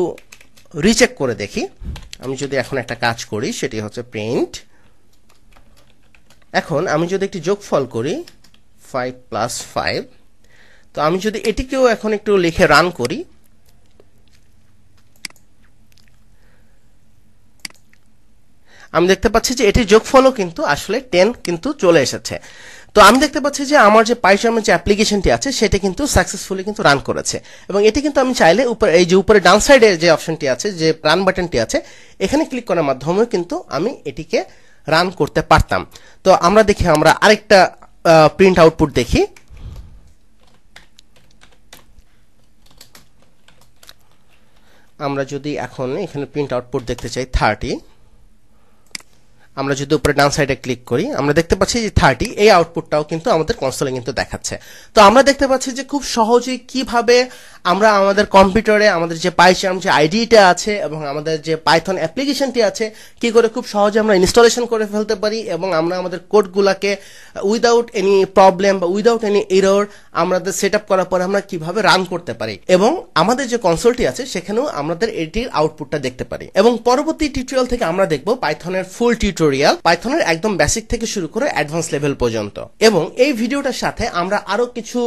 রিচেক করে দেখি আমি যদি এখন একটা কাজ করি সেটি হচ্ছে প্রিন্ট এখন আমি যদি একটি যোগফল করি ফাইভ প্লাস ফাইভ তো আমি যদি এটিকেও এখন একটু লিখে রান করি আমি দেখতে পাচ্ছি যে এটির যোগফলও কিন্তু আসলে টেন কিন্তু চলে এসেছে তো আমি দেখতে পাচ্ছি যে আমার যে পাইচামের যে অ্যাপ্লিকেশনটি আছে সেটা কিন্তু সাকসেসফুলি কিন্তু রান করেছে এবং এটি কিন্তু আমি চাইলে উপরে এই যে উপরে ডান সাইডের যে অপশনটি আছে যে রান বাটনটি আছে এখানে ক্লিক করার মাধ্যমেও কিন্তু আমি এটিকে রান করতে পারতাম তো আমরা দেখি আমরা আরেকটা প্রিন্ট আউটপুট দেখি আমরা যদি এখন এখানে প্রিন্ট আউটপুট দেখতে চাই থার্টি আমরা যদি উপরে ডান সাইডে ক্লিক করি আমরা দেখতে পাচ্ছি যে থার্টি এই আউটপুটটাও কিন্তু আমাদের কনসোলে কিন্তু দেখাচ্ছে তো আমরা দেখতে পাচ্ছি যে খুব সহজেই কিভাবে আমরা আমাদের কম্পিউটারে আমাদের যে পাইশাম যে আইডিটা আছে এবং আমাদের যে পাইথন অ্যাপ্লিকেশনটি আছে কি করে খুব সহজে আমরা ইনস্টলেশন করে ফেলতে পারি এবং আমরা আমাদের কোডগুলোকে উইদাউট এনি প্রবলেম বা উইদাউট এনি এরর আমাদের সেট আপ করার পর আমরা কিভাবে রান করতে পারি এবং আমাদের যে কনসোলটি আছে সেখানেও আমাদের এটির আউটপুটটা দেখতে পারি এবং পরবর্তী টিউটোরিয়াল থেকে আমরা দেখব পাইথনের ফুল টিউটোরিয়াল পাইথনের একদম বেসিক থেকে শুরু করে অ্যাডভান্স লেভেল পর্যন্ত এবং এই ভিডিওটার সাথে আমরা আরো কিছু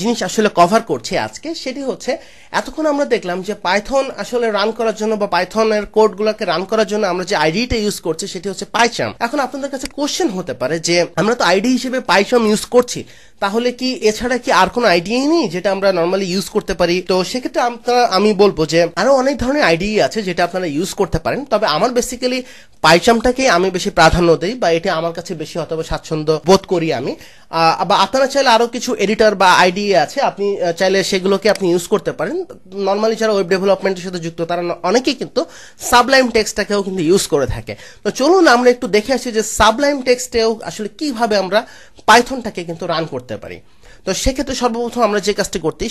জিনিস আসলে কভার করছি আজকে সেটি হচ্ছে এতক্ষণ আমরা দেখলাম যে পাইথন আসলে রান করার জন্য বা পাইথনের কোডগুলোকে রান করার জন্য আমরা যে আইডিটা ইউজ করছি সেটি হচ্ছে পাইচাম এখন আপনাদের কাছে কোশ্চেন হতে পারে যে আমরা তো আইডি হিসেবে পাইচাম ইউজ করছি তাহলে কি এছাড়া কি আর কোনো আইডিয়াই নেই যেটা আমরা নর্মালি ইউজ করতে পারি তো সেক্ষেত্রে আপনারা আমি বলবো যে আরো অনেক ধরনের আইডি আছে যেটা আপনারা ইউজ করতে পারেন তবে আমার বেসিক্যালি পাইচামটাকে আমি বেশি প্রাধান্য দিই বা এটা আমার কাছে বেশি অথবা স্বাচ্ছন্দ্য বোধ করি আমি বা আপনারা চাইলে আরো কিছু এডিটর বা আইডি আছে আপনি চাইলে সেগুলোকে আপনি ইউজ ইউজ করতে পারেন নর্মালি যারা ওয়েব ডেভেলপমেন্টের সাথে যুক্ত তারা অনেকেই কিন্তু সাবলাইম টেক্সটাকেও কিন্তু ইউজ করে থাকে তো চলুন আমরা একটু দেখে আসি যে সাবলাইম টেক্সটেও আসলে কিভাবে আমরা পাইথনটাকে কিন্তু রান করতে পারি তো সেক্ষেত্রে সর্বপ্রথম আমরা যে কাজটি করতে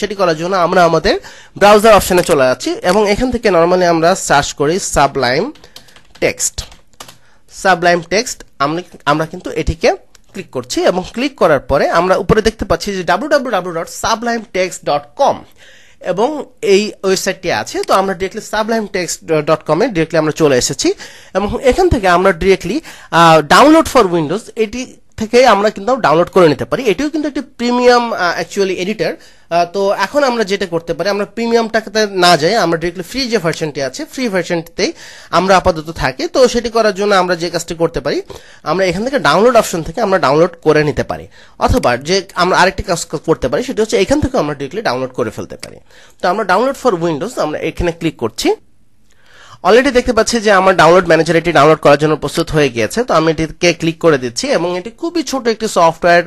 সেটি করার জন্য আমরা আমাদের ব্রাউজার অপশানে চলে যাচ্ছি এবং এখান থেকে নর্মালি আমরা সার্চ করি সাবলাইম টেক্সট সাবলাইম টেক্সট আমরা কিন্তু এটিকে ক্লিক করছি এবং ক্লিক করার পরে আমরা উপরে দেখতে পাচ্ছি যে www.sublimetext.com এবং এই ওয়েবসাইটটি আছে তো আমরা ডিরেক্টলি সাবলাইম টেক্সট ডট কমে ডিরেক্টলি আমরা চলে এসেছি এবং এখান থেকে আমরা ডিরেক্টলি ডাউনলোড ফর উইন্ডোজ এটি থেকে আমরা কিন্তু ডাউনলোড করে নিতে পারি এটিও কিন্তু একটি প্রিমিয়াম অ্যাকচুয়ালি এডিটার তো এখন আমরা যেটা করতে পারি আমরা প্রিমিয়ামটাতে না যাই আমরা ডিরেক্টলি ফ্রি যে ভার্সনটি আছে ফ্রি ভার্সনটিতেই আমরা আপাতত থাকি তো সেটি করার জন্য আমরা যে কাজটি করতে পারি আমরা এখান থেকে ডাউনলোড অপশন থেকে আমরা ডাউনলোড করে নিতে পারি অথবা যে আমরা আরেকটি কাজ করতে পারি সেটি হচ্ছে এখান থেকে আমরা ডিরেক্টলি ডাউনলোড করে ফেলতে পারি তো আমরা ডাউনলোড ফর উইন্ডোজ আমরা এখানে ক্লিক করছি অলরেডি দেখতে পাচ্ছি যে আমার ডাউনলোড ম্যানেজার এটি ডাউনলোড করার জন্য প্রস্তুত হয়ে গিয়েছে তো আমি এটিকে ক্লিক করে দিচ্ছি এবং এটি খুবই ছোট একটি software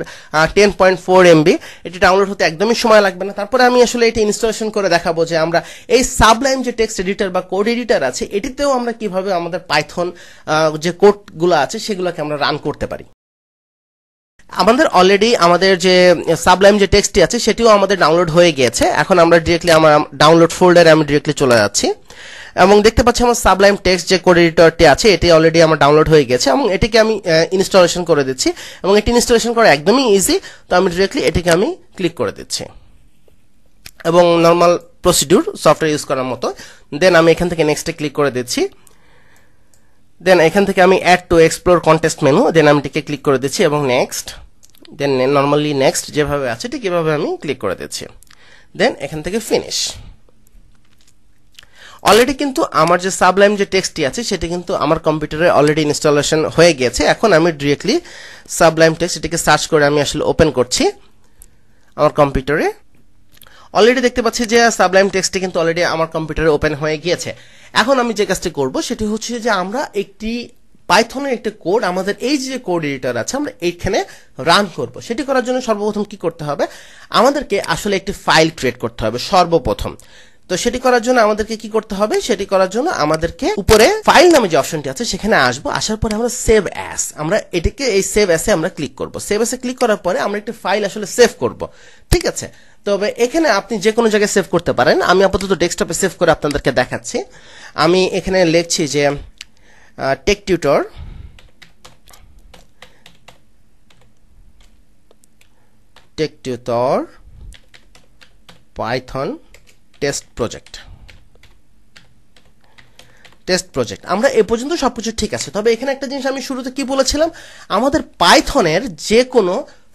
ten point four MB এটি ডাউনলোড হতে একদমই সময় লাগবে না তারপরে আমি আসলে এটি ইনস্টলেশন করে দেখাবো যে আমরা এই সাবলাইম যে টেক্সট এডিটর বা কোড এডিটর আছে এটিতেও আমরা কিভাবে আমাদের পাইথন যে কোডগুলো আছে সেগুলোকে আমরা রান করতে পারি আমাদের অলরেডি আমাদের যে সাবলাইম যে টেক্সটটি আছে সেটিও আমাদের ডাউনলোড হয়ে গিয়েছে এখন আমরা ডিরেক্টলি আমার ডাউনলোড ফোল্ডারে আমি ডিরেক্টলি চলে যাচ্ছি এবং দেখতে পাচ্ছি আমার সাবলাইম টেক্সট যে কোড এডিটরটি আছে এটি অলরেডি আমার ডাউনলোড হয়ে গেছে এবং এটিকে আমি ইনস্টলেশন করে দিচ্ছি এবং এটি ইনস্টলেশন করা একদমই ইজি তো আমি ডিরেক্টলি এটিকে আমি ক্লিক করে দিচ্ছি এবং নর্মাল প্রসিডিউর সফটওয়্যার ইউজ করার মতো দেন আমি এখান থেকে নেক্সটে ক্লিক করে দিচ্ছি দেন এখান থেকে আমি add to explorer context menu then আমি এটিকে ক্লিক করে দিচ্ছি এবং নেক্সট দেন নর্মালি নেক্সট যেভাবে আছে ঠিক এভাবে আমি ক্লিক করে দিচ্ছি দেন এখান থেকে ফিনিশ অলরেডি কিন্তু আমার যে সাবলাইম যে টেক্সটটি আছে সেটি কিন্তু আমার কম্পিউটারে অলরেডি ইনস্টলেশন হয়ে গেছে এখন আমি ডিরেক্টলি সাবলাইম টেক্সট এটিকে সার্চ করে আমি আসলে ওপেন করছি আমার কম্পিউটারে অলরেডি দেখতে পাচ্ছি যে সাবলাইম টেক্সটটি কিন্তু অলরেডি আমার কম্পিউটারে ওপেন হয়ে গিয়েছে এখন আমি যে কাজটি করব সেটি হচ্ছে যে আমরা একটি পাইথনের একটা কোড আমাদের এই যে কোড এডিটর আছে আমরা এইখানে রান করব সেটি করার জন্য সর্বপ্রথম কি করতে হবে আমাদেরকে আসলে একটি ফাইল ক্রিয়েট করতে হবে সর্বপ্রথম তো সেটি করার জন্য আমাদেরকে কি করতে হবে সেটি করার জন্য আমাদেরকে উপরে ফাইল নামে যে অপশনটি আছে সেখানে আসবো আসার পরে আমরা সেভ অ্যাস আমরা এটিকে এই সেভ অ্যাসে আমরা ক্লিক করব সেভ অ্যাসে ক্লিক করার পরে আমরা একটি ফাইল আসলে সেভ করব ঠিক আছে তবে এখানে আপনি যে কোনো জায়গায় সেভ করতে পারেন আমি আপাতত ডেস্কটপে সেভ করে আপনাদেরকে দেখাচ্ছি আমি এখানে লিখছি যে tech tutor tech tutor Python test project test project আমরা এ পর্যন্ত সব কিছু ঠিক আছে তবে এখানে একটা জিনিস আমি শুরুতে কি বলেছিলাম আমাদের পাইথনের যে কোনো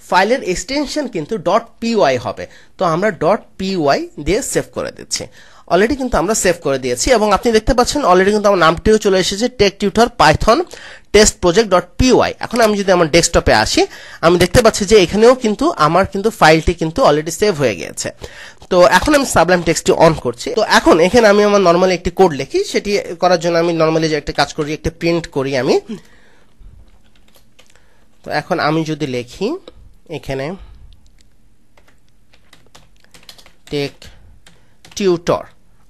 ফাইলের এক্সটেনশন কিন্তু ডট পিওয়াই হবে তো আমরা ডট পিওয়াই দিয়ে সেভ করে দিচ্ছি অলরেডি কিন্তু আমরা সেভ করে দিয়েছি এবং আপনি দেখতে পাচ্ছেন অলরেডি কিন্তু আমার নামটিও চলে এসেছে tech tutor Python test project dot PY এখন আমি যদি আমার ডেস্কটপে আসি আমি দেখতে পাচ্ছি যে এখানেও কিন্তু আমার কিন্তু ফাইলটি কিন্তু অলরেডি সেভ হয়ে গিয়েছে তো এখন আমি সাবলাইম টেক্সটটি অন করছি তো এখন এখানে আমি আমার নর্মালি একটি কোড লিখি সেটি করার জন্য আমি নর্মালি যে একটা কাজ করি একটা প্রিন্ট করি আমি তো এখন আমি যদি লিখি এখানে টেক টিউটর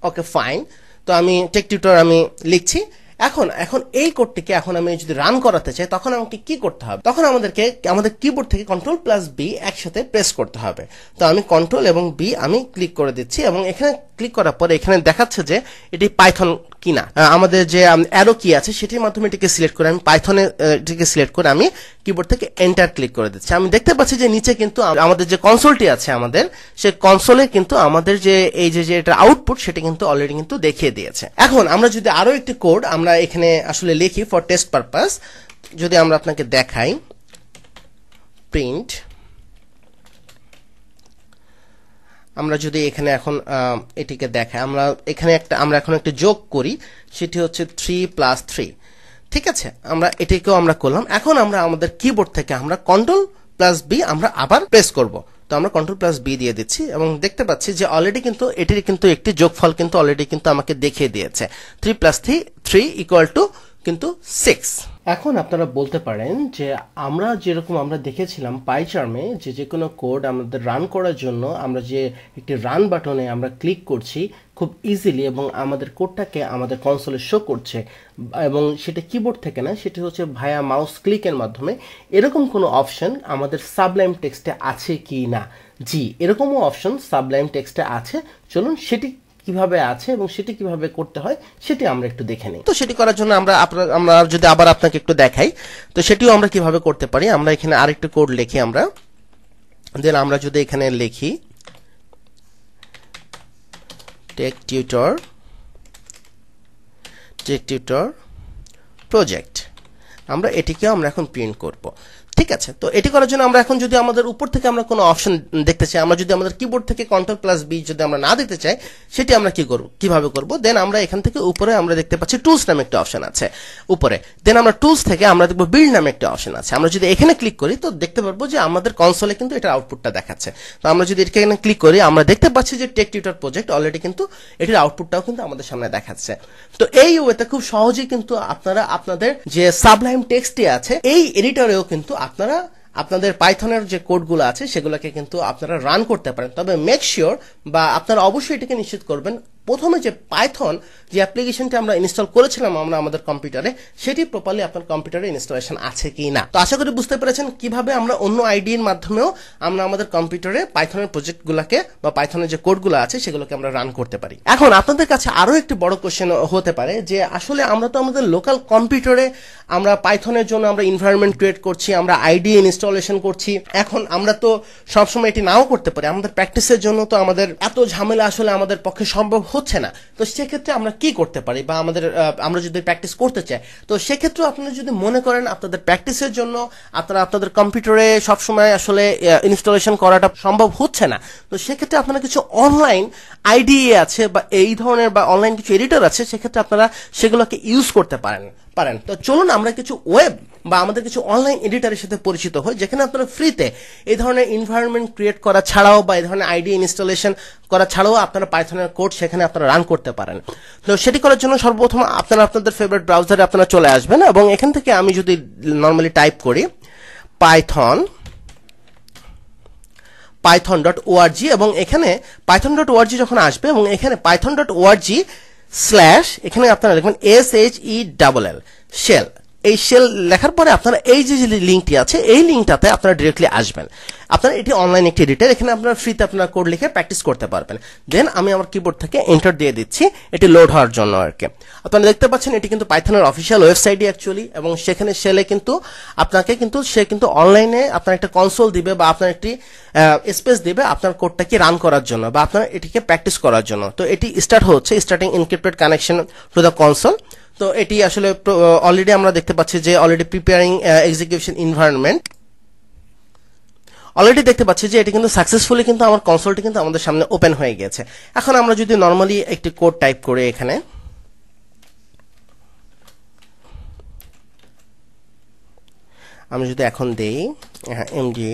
ওকে ফাইন তো আমি টেক টিউটর আমি লিখছি এখন এখন এই কোডটিকে এখন আমি যদি রান করাতে চাই তখন আমাকে কি করতে হবে তখন আমাদেরকে আমাদের কিবোর্ড থেকে কন্ট্রোল প্লাস বি একসাথে প্রেস করতে হবে তো আমি কন্ট্রোল এবং বি আমি ক্লিক করে দিচ্ছি এবং এখানে ক্লিক করার পরে এখানে দেখাচ্ছে যে এটি পাইথন কিনা আমাদের যে অ্যারো কি আছে সেটির মাধ্যমে এটিকে সিলেক্ট করে আমি পাইথনে এটিকে সিলেক্ট করে আমি কিবোর্ড থেকে এন্টার ক্লিক করে দিচ্ছি আমি দেখতে পাচ্ছি যে নিচে কিন্তু আমাদের যে কনসোলটি আছে আমাদের সে কনসোলে কিন্তু আমাদের যে এই যে এটা আউটপুট সেটি কিন্তু অলরেডি কিন্তু দেখিয়ে দিয়েছে এখন আমরা যদি আরো একটি কোড আমরা এখানে আসলে লিখি ফর টেস্ট পারপাস যদি আমরা আপনাকে দেখাই প্রিন্ট আমরা যদি এখানে এখন এটিকে দেখাই আমরা এখানে একটা আমরা এখন একটা যোগ করি সেটি হচ্ছে থ্রি প্লাস থ্রি ঠিক আছে আমরা এটিকেও আমরা করলাম এখন আমরা আমাদের কিবোর্ড থেকে আমরা কন্ট্রোল প্লাস বি আমরা আবার প্রেস করব তো আমরা কন্ট্রোল প্লাস বি দিয়ে দিচ্ছি এবং দেখতে পাচ্ছি যে অলরেডি কিন্তু এটির কিন্তু একটি যোগফল কিন্তু অলরেডি কিন্তু আমাকে দেখিয়ে দিয়েছে three plus three three equal to কিন্তু সিক্স এখন আপনারা বলতে পারেন যে আমরা যেরকম আমরা দেখেছিলাম পাইচার্মে যে যে কোনো কোড আমাদের রান করার জন্য আমরা যে একটি রান বাটনে আমরা ক্লিক করছি খুব ইজিলি এবং আমাদের কোডটাকে আমাদের কনসোলে শো করছে এবং সেটা কিবোর্ড থেকে না সেটা হচ্ছে ভায়া মাউস ক্লিকের মাধ্যমে এরকম কোনো অপশন আমাদের সাবলাইম টেক্সটে আছে কি না জি এরকমও অপশন সাবলাইম টেক্সটে আছে চলুন সেটি কিভাবে আছে এবং সেটি কিভাবে করতে হয় সেটি আমরা একটু দেখে নিই তো সেটি করার জন্য আমরা আমরা যদি আবার আপনাকে একটু দেখাই তো সেটিও আমরা কিভাবে করতে পারি আমরা এখানে আরেকটু কোড লিখি আমরা দেন আমরা যদি এখানে লিখি tech tutor tech tutor project আমরা এটিকেও আমরা এখন প্রিন্ট করব ঠিক আছে তো এটি করার জন্য আমরা এখন যদি আমাদের উপর থেকে আমরা কোনো অপশন দেখতে চাই আমরা যদি আমাদের কিবোর্ড থেকে কন্ট্রোল প্লাস বি যদি আমরা না দেখতে চাই সেটি আমরা কি করব কিভাবে করব দেন আমরা এখান থেকে উপরে আমরা দেখতে পাচ্ছি টুলস নামে একটা অপশন আছে উপরে দেন আমরা টুলস থেকে আমরা দেখবো বিল্ড নামে একটা অপশন আছে আমরা যদি এখানে ক্লিক করি তো দেখতে পারবো যে আমাদের কনসোলে কিন্তু এটার আউটপুটটা দেখাচ্ছে তো আমরা যদি এখানে ক্লিক করি আমরা দেখতে পাচ্ছি যে টেক টিউটার প্রজেক্ট অলরেডি কিন্তু এটির আউটপুটটাও কিন্তু আমাদের সামনে দেখাচ্ছে তো এই ওয়েতে খুব সহজেই কিন্তু আপনারা আপনাদের যে সাবলাইম টেক্সটি আছে এই এডিটরেও কিন্তু আপনারা আপনাদের পাইথনের যে কোডগুলো আছে সেগুলোকে কিন্তু আপনারা রান করতে পারেন তবে মেক শিওর বা আপনারা অবশ্যই এটাকে নিশ্চিত করবেন প্রথমে যে পাইথন যে অ্যাপ্লিকেশনটি আমরা ইনস্টল করেছিলাম আমরা আমাদের কম্পিউটারে সেটি প্রপারলি আপনার কম্পিউটারে ইনস্টলেশন আছে কি না তো আশা করি বুঝতে পেরেছেন কিভাবে আমরা অন্য আইডির মাধ্যমেও আমরা আমাদের কম্পিউটারে পাইথনের প্রজেক্টগুলোকে বা পাইথনের যে কোডগুলো আছে সেগুলোকে আমরা রান করতে পারি এখন আপনাদের কাছে আরও একটি বড় কোশ্চেন হতে পারে যে আসলে আমরা তো আমাদের লোকাল কম্পিউটারে আমরা পাইথনের জন্য আমরা ইনভায়রনমেন্ট ক্রিয়েট করছি আমরা আইডি ইনস্টলেশন করছি এখন আমরা তো সবসময় এটি নাও করতে পারি আমাদের প্র্যাকটিসের জন্য তো আমাদের এত ঝামেলা আসলে আমাদের পক্ষে সম্ভব হচ্ছে না তো সেক্ষেত্রে আমরা কি করতে পারি বা আমাদের আমরা যদি প্র্যাকটিস করতে চাই তো সেক্ষেত্রে আপনারা যদি মনে করেন আপনাদের প্র্যাকটিসের জন্য আপনারা আপনাদের কম্পিউটারে সবসময় আসলে ইনস্টলেশন করাটা সম্ভব হচ্ছে না তো সেক্ষেত্রে আপনারা কিছু অনলাইন আইডিএ আছে বা এই ধরনের বা অনলাইন কিছু এডিটর আছে সেক্ষেত্রে আপনারা সেগুলোকে ইউজ করতে পারেন পারেন তো চলুন আমরা কিছু ওয়েব বা আমাদের কিছু অনলাইন এডিটারের সাথে পরিচিত হই যেখানে আপনারা ফ্রিতে এই ধরনের এনভায়রনমেন্ট ক্রিয়েট করা ছাড়াও বা এই ধরনের আইডি ইনস্টলেশন করা ছাড়াও আপনারা পাইথনের কোড সেখানে আপনারা রান করতে পারেন তো সেটি করার জন্য সর্বপ্রথম আপনারা আপনাদের ফেভারিট ব্রাউজারে আপনারা চলে আসবেন এবং এখান থেকে আমি যদি নর্মালি টাইপ করি পাইথন পাইথন ডট ওআরজি এবং এখানে পাইথন ডট ওআরজি যখন আসবে এবং এখানে পাইথন ডট ওআরজি স্ল্যাশ এখানে আপনারা দেখবেন S H E double L shell এই সেল লেখার পরে আপনারা এই যে লিঙ্কটি আছে এই লিঙ্কটাতে আপনারা ডিরেক্টলি আসবেন আপনারা এটি অনলাইন একটি ডিটেল এখানে আপনারা ফ্রিতে আপনারা কোড লিখে প্র্যাকটিস করতে পারবেন দেন আমি আমার কিবোর্ড থেকে এন্টার দিয়ে দিচ্ছি এটি লোড হওয়ার জন্য আর কি আপনারা দেখতে পাচ্ছেন এটি কিন্তু পাইথনের অফিসিয়াল ওয়েবসাইটই অ্যাকচুয়ালি এবং সেখানে সেলে কিন্তু আপনাকে কিন্তু সে কিন্তু অনলাইনে আপনার একটা কনসোল দিবে বা আপনার একটি স্পেস দিবে আপনার কোডটাকে রান করার জন্য বা আপনার এটিকে প্র্যাকটিস করার জন্য তো এটি স্টার্ট হচ্ছে starting encrypted connection to the console তো এটি আসলে অলরেডি আমরা দেখতে পাচ্ছি যে already preparing execution environment already দেখতে পাচ্ছি যে এটি কিন্তু সাকসেসফুলি কিন্তু আমার কনসোলটি কিন্তু আমাদের সামনে ওপেন হয়ে গেছে এখন আমরা যদি নর্মালি একটি কোড টাইপ করি এখানে আমি যদি এখন দেই হ্যাঁ এমডি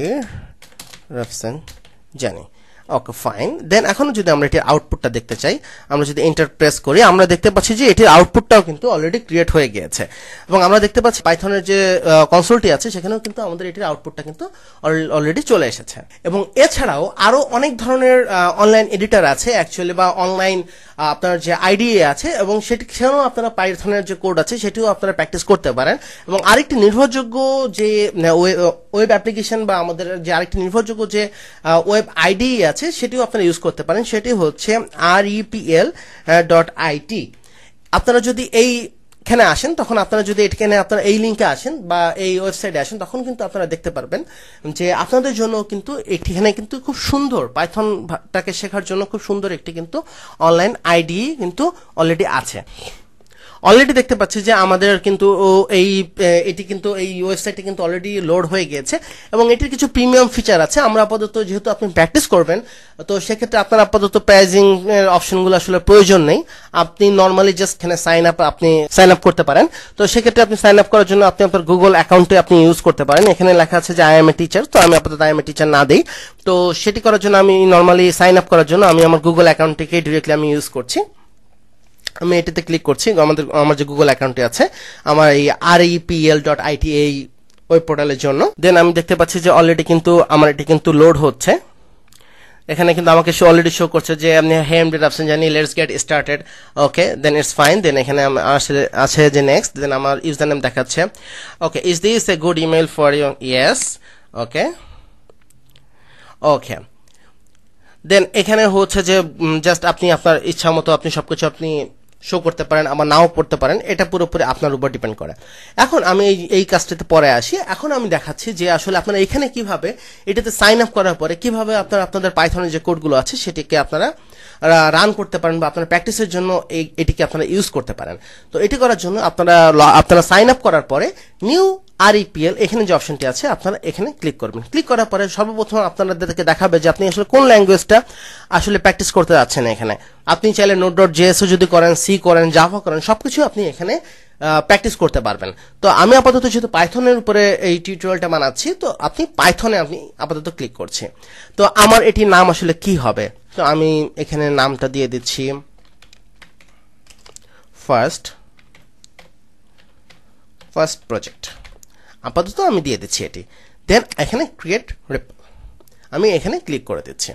রফসেন জানি ওকে ফাইন দেন এখন যদি আমরা এটির আউটপুটটা দেখতে চাই আমরা যদি এন্টার প্রেস করি আমরা দেখতে পাচ্ছি যে এটির আউটপুটটাও কিন্তু অলরেডি ক্রিয়েট হয়ে গিয়েছে এবং আমরা দেখতে পাচ্ছি পাইথনের যে কনসোলটি আছে সেখানেও কিন্তু আমাদের এটির আউটপুটটা কিন্তু অলরেডি চলে এসেছে এবং এছাড়াও আরও অনেক ধরনের অনলাইন এডিটার আছে অ্যাকচুয়ালি বা অনলাইন আপনার যে আইডিএ আছে এবং সেটি সেখানেও আপনারা পাইথনের যে কোড আছে সেটিও আপনারা প্র্যাকটিস করতে পারেন এবং আরেকটি নির্ভরযোগ্য যে ওয়েব অ্যাপ্লিকেশন বা আমাদের যে আরেকটি নির্ভরযোগ্য যে ওয়েব আইডি আছে আছে সেটিও আপনারা ইউজ করতে পারেন সেটি হচ্ছে আর ইপিএল ডট আইটি আপনারা যদি এই এখানে আসেন তখন আপনারা যদি এখানে আপনারা এই লিঙ্কে আসেন বা এই ওয়েবসাইটে আসেন তখন কিন্তু আপনারা দেখতে পারবেন যে আপনাদের জন্য কিন্তু এখানে কিন্তু খুব সুন্দর পাইথনটাকে শেখার জন্য খুব সুন্দর একটি কিন্তু অনলাইন আইডি কিন্তু অলরেডি আছে অলরেডি দেখতে পাচ্ছি যে আমাদের কিন্তু এই এটি কিন্তু এই ওয়েবসাইটটি কিন্তু অলরেডি লোড হয়ে গিয়েছে এবং এটির কিছু প্রিমিয়াম ফিচার আছে আমরা আপাতত যেহেতু আপনি প্র্যাকটিস করবেন তো সেক্ষেত্রে আপনার আপাতত প্রাইজিং অপশনগুলো আসলে প্রয়োজন নেই আপনি নর্মালি জাস্ট এখানে সাইন আপ আপনি সাইন আপ করতে পারেন তো সেক্ষেত্রে আপনি সাইন আপ করার জন্য আপনি আপনার গুগল অ্যাকাউন্টে আপনি ইউজ করতে পারেন এখানে লেখা আছে যে আই এম এ টিচার তো আমি আপাতত আই এম এ টিচার না দিই তো সেটি করার জন্য আমি নর্মালি সাইন আপ করার জন্য আমি আমার গুগল অ্যাকাউন্টটিকে ডিরেক্টলি আমি ইউজ করছি আমি এটাতে ক্লিক করছি আমাদের আমার যে গুগল অ্যাকাউন্টে আছে আমার এই আর ইপিএল ডট আইটি এই ওয়েব পোর্টালের জন্য দেন আমি দেখতে পাচ্ছি যে অলরেডি কিন্তু আমার এটা কিন্তু লোড হচ্ছে এখানে কিন্তু আমাকে শো অলরেডি শো করছে যে আপনি হেম ডেট অপশন জানি let's get started okay then it's fine then এখানে আছে যে নেক্সট দেন আমার ইউজার নেম দেখাচ্ছে okay is this a good email for you yes okay okay then এখানে হচ্ছে যে জাস্ট আপনি আপনার ইচ্ছা মতো আপনি সবকিছু আপনি শো করতে পারেন আমার নাও পড়তে পারেন এটা পুরোপুরি আপনার উপর ডিপেন্ড করে এখন আমি এই এই কাজটাতে পরে আসি এখন আমি দেখাচ্ছি যে আসলে আপনারা এখানে কিভাবে এটাতে সাইন আপ করার পরে কিভাবে আপনারা আপনাদের পাইথনের যে কোডগুলো আছে সেটিকে আপনারা রান করতে পারেন বা আপনার প্র্যাকটিসের জন্য এই এটিকে আপনারা ইউজ করতে পারেন তো এটি করার জন্য আপনারা আপনারা সাইন আপ করার পরে নিউ আর ইপিএল e এখানে যে অপশনটি আছে আপনারা এখানে ক্লিক করবেন ক্লিক করার পরে সর্বপ্রথম আপনাদেরকে দেখাবে যে আপনি আসলে কোন ল্যাঙ্গুয়েজটা আসলে প্র্যাকটিস করতে যাচ্ছেন এখানে আপনি চাইলে নোট ডট জেএসও যদি করেন সি করেন জাভা করেন সবকিছু আপনি এখানে প্র্যাকটিস করতে পারবেন তো আমি আপাতত যেহেতু পাইথনের উপরে এই টিউটোরিয়ালটা বানাচ্ছি তো আপনি পাইথনে আমি আপাতত ক্লিক করছি তো আমার এটি নাম আসলে কি হবে তো আমি এখানে নামটা দিয়ে দিচ্ছি ফার্স্ট ফার্স্ট প্রজেক্ট আপাতত আমি দিয়ে দিচ্ছি এটি দেন এখানে ক্রিয়েট রেপ আমি এখানে ক্লিক করে দিচ্ছি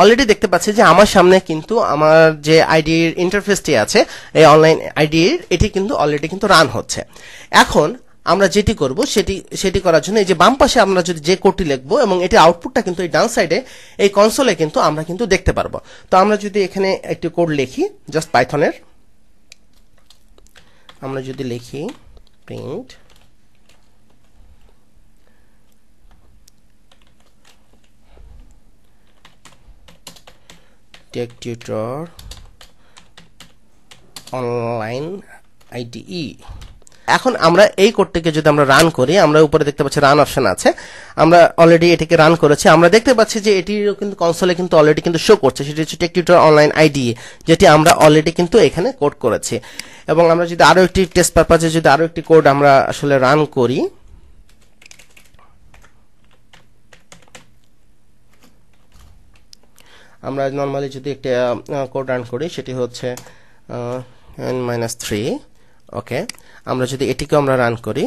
অলরেডি দেখতে পাচ্ছি যে আমার সামনে কিন্তু আমার যে আইডির ইন্টারফেসটি আছে এই অনলাইন আইডির এটি কিন্তু অলরেডি কিন্তু রান হচ্ছে এখন আমরা যেটি করব সেটি সেটি করার জন্য এই যে বাম পাশে আমরা যদি যে কোডটি লিখব এবং এটি আউটপুটটা কিন্তু এই ডান সাইডে এই কনসোলে কিন্তু আমরা কিন্তু দেখতে পারবো তো আমরা যদি এখানে একটি কোড লিখি জাস্ট পাইথনের আমরা যদি লিখি print tech tutor online IDE এখন আমরা এই কোডটিকে যদি আমরা রান করি আমরা উপরে দেখতে পাচ্ছি রান অপশন আছে আমরা অলরেডি এটিকে রান করেছি আমরা দেখতে পাচ্ছি যে এটিরও কিন্তু কনসোলে কিন্তু অলরেডি কিন্তু শো করছে সেটি হচ্ছে টেক টিউটার অনলাইন আইডি যেটি আমরা অলরেডি কিন্তু এখানে কোড করেছি এবং আমরা যদি আরও একটি টেস্ট পারপাজে যদি আরও একটি কোড আমরা আসলে রান করি আমরা নর্মালি যদি একটা কোড রান করি সেটি হচ্ছে এন মাইনাস থ্রি ওকে আমরা যদি এটিকে আমরা রান করি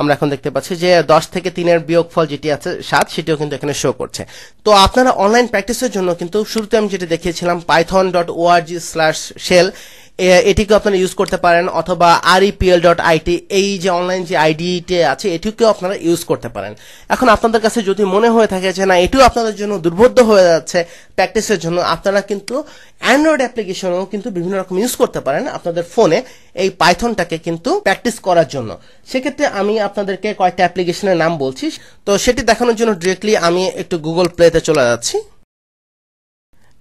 আমরা এখন দেখতে পাচ্ছি যে দশ থেকে তিনের বিয়োগফল যেটি আছে সাত সেটিও কিন্তু এখানে শো করছে তো আপনারা অনলাইন প্র্যাকটিসের জন্য কিন্তু শুরুতে আমি যেটি দেখিয়েছিলাম Python dot ORG slash shell এটিকে আপনারা ইউজ করতে পারেন অথবা আরইপিএল ডট আইটি এই যে অনলাইন যে আইডিটা আছে এটিকেও আপনারা ইউজ করতে পারেন এখন আপনাদের কাছে যদি মনে হয়ে থাকে যে না এটিও আপনাদের জন্য দুর্বোধ্য হয়ে যাচ্ছে প্র্যাকটিসের জন্য আপনারা কিন্তু অ্যান্ড্রয়েড অ্যাপ্লিকেশনও কিন্তু বিভিন্ন রকম ইউজ করতে পারেন আপনাদের ফোনে এই পাইথনটাকে কিন্তু প্র্যাকটিস করার জন্য সেক্ষেত্রে আমি আপনাদেরকে কয়েকটা অ্যাপ্লিকেশনের নাম বলছি তো সেটি দেখানোর জন্য ডিরেক্টলি আমি একটু গুগল প্লেতে চলে যাচ্ছি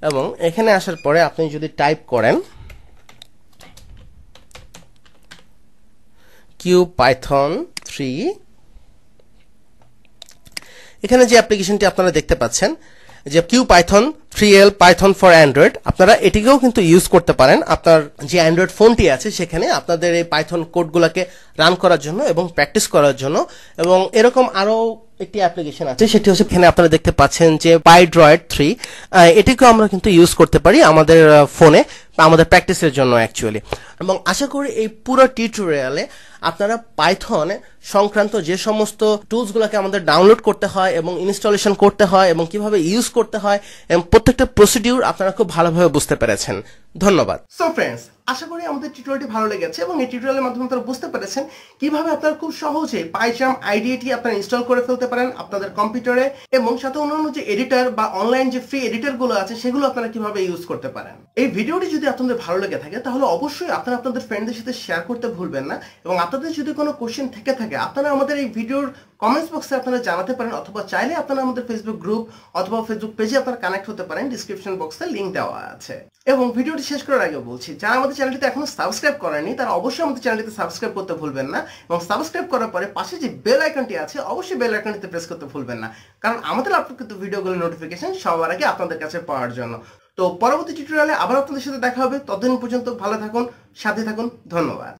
এবং এখানে আসার পরে আপনি যদি টাইপ করেন পাইথন থ্রি এখানে যে অ্যাপ্লিকেশনটি আপনারা দেখতে পাচ্ছেন যে Q Python three L Python for Android আপনারা এটিকেও কিন্তু ইউজ করতে পারেন আপনার যে অ্যান্ড্রয়েড ফোনটি আছে সেখানে আপনাদের এই পাইথন কোডগুলোকে রান করার জন্য এবং প্র্যাকটিস করার জন্য এবং এরকম আরও একটি অ্যাপ্লিকেশন আছে সেটি হচ্ছে এখানে আপনারা দেখতে পাচ্ছেন যে পাইড্রয়েড থ্রি এটিকে আমরা কিন্তু ইউজ করতে পারি আমাদের ফোনে আমাদের প্র্যাকটিসের জন্য অ্যাকচুয়ালি এবং আশা করি এই পুরো টিউটোরিয়ালে আপনারা পাইথন সংক্রান্ত যে সমস্ত টুলসগুলোকে আমাদের ডাউনলোড করতে হয় এবং ইনস্টলেশন করতে হয় এবং কিভাবে ইউজ করতে হয় এবং প্রত্যেকটা প্রসিডিউর আপনারা খুব ভালোভাবে বুঝতে পেরেছেন ধন্যবাদ সো ফ্রেন্ডস আশা করি আমাদের টিউটোরিয়ালটি ভালো লেগেছে এবং এই টিউটোরিয়ালের মাধ্যমে আপনারা বুঝতে পেরেছেন কিভাবে আপনারা খুব সহজে পাইচাম আইডিটি আপনারা ইনস্টল করে ফেলতে পারেন আপনাদের কম্পিউটারে এবং সাথে অন্যান্য যে এডিটর বা অনলাইন যে ফ্রি এডিটরগুলো আছে সেগুলো আপনারা কিভাবে ইউজ করতে পারেন এই ভিডিওটি যদি আপনাদের ভালো লেগে থাকে তাহলে অবশ্যই আপনারা আপনাদের ফ্রেন্ডদের সাথে শেয়ার করতে ভুলবেন না এবং আপনাদের যদি কোনো কোশ্চেন থেকে থাকে আপনারা আমাদের এই ভিডিওর কমেন্টস বক্সে আপনারা জানাতে পারেন অথবা চাইলে আপনারা আমাদের ফেসবুক গ্রুপ অথবা ফেসবুক পেজে আপনারা কানেক্ট হতে পারেন ডিসক্রিপশন বক্সে লিঙ্ক দেওয়া আছে এবং ভিডিওটি শেষ করার আগে বলছি যারা আমাদের চ্যানেলটিতে এখনো সাবস্ক্রাইব করেনি তারা অবশ্যই আমাদের চ্যানেলটিতে সাবস্ক্রাইব করতে ভুলবেন না এবং সাবস্ক্রাইব করার পরে পাশে যে বেল আইকনটি আছে অবশ্যই বেল আইকনটিতে প্রেস করতে ভুলবেন না কারণ আমাদের আপলোডকৃত ভিডিওগুলোর নোটিফিকেশন সবার আগে আপনাদের কাছে পাওয়ার জন্য তো পরবর্তী টিউটোরিয়ালে আবার আপনাদের সাথে দেখা হবে ততদিন পর্যন্ত ভালো থাকুন সাথে থাকুন ধন্যবাদ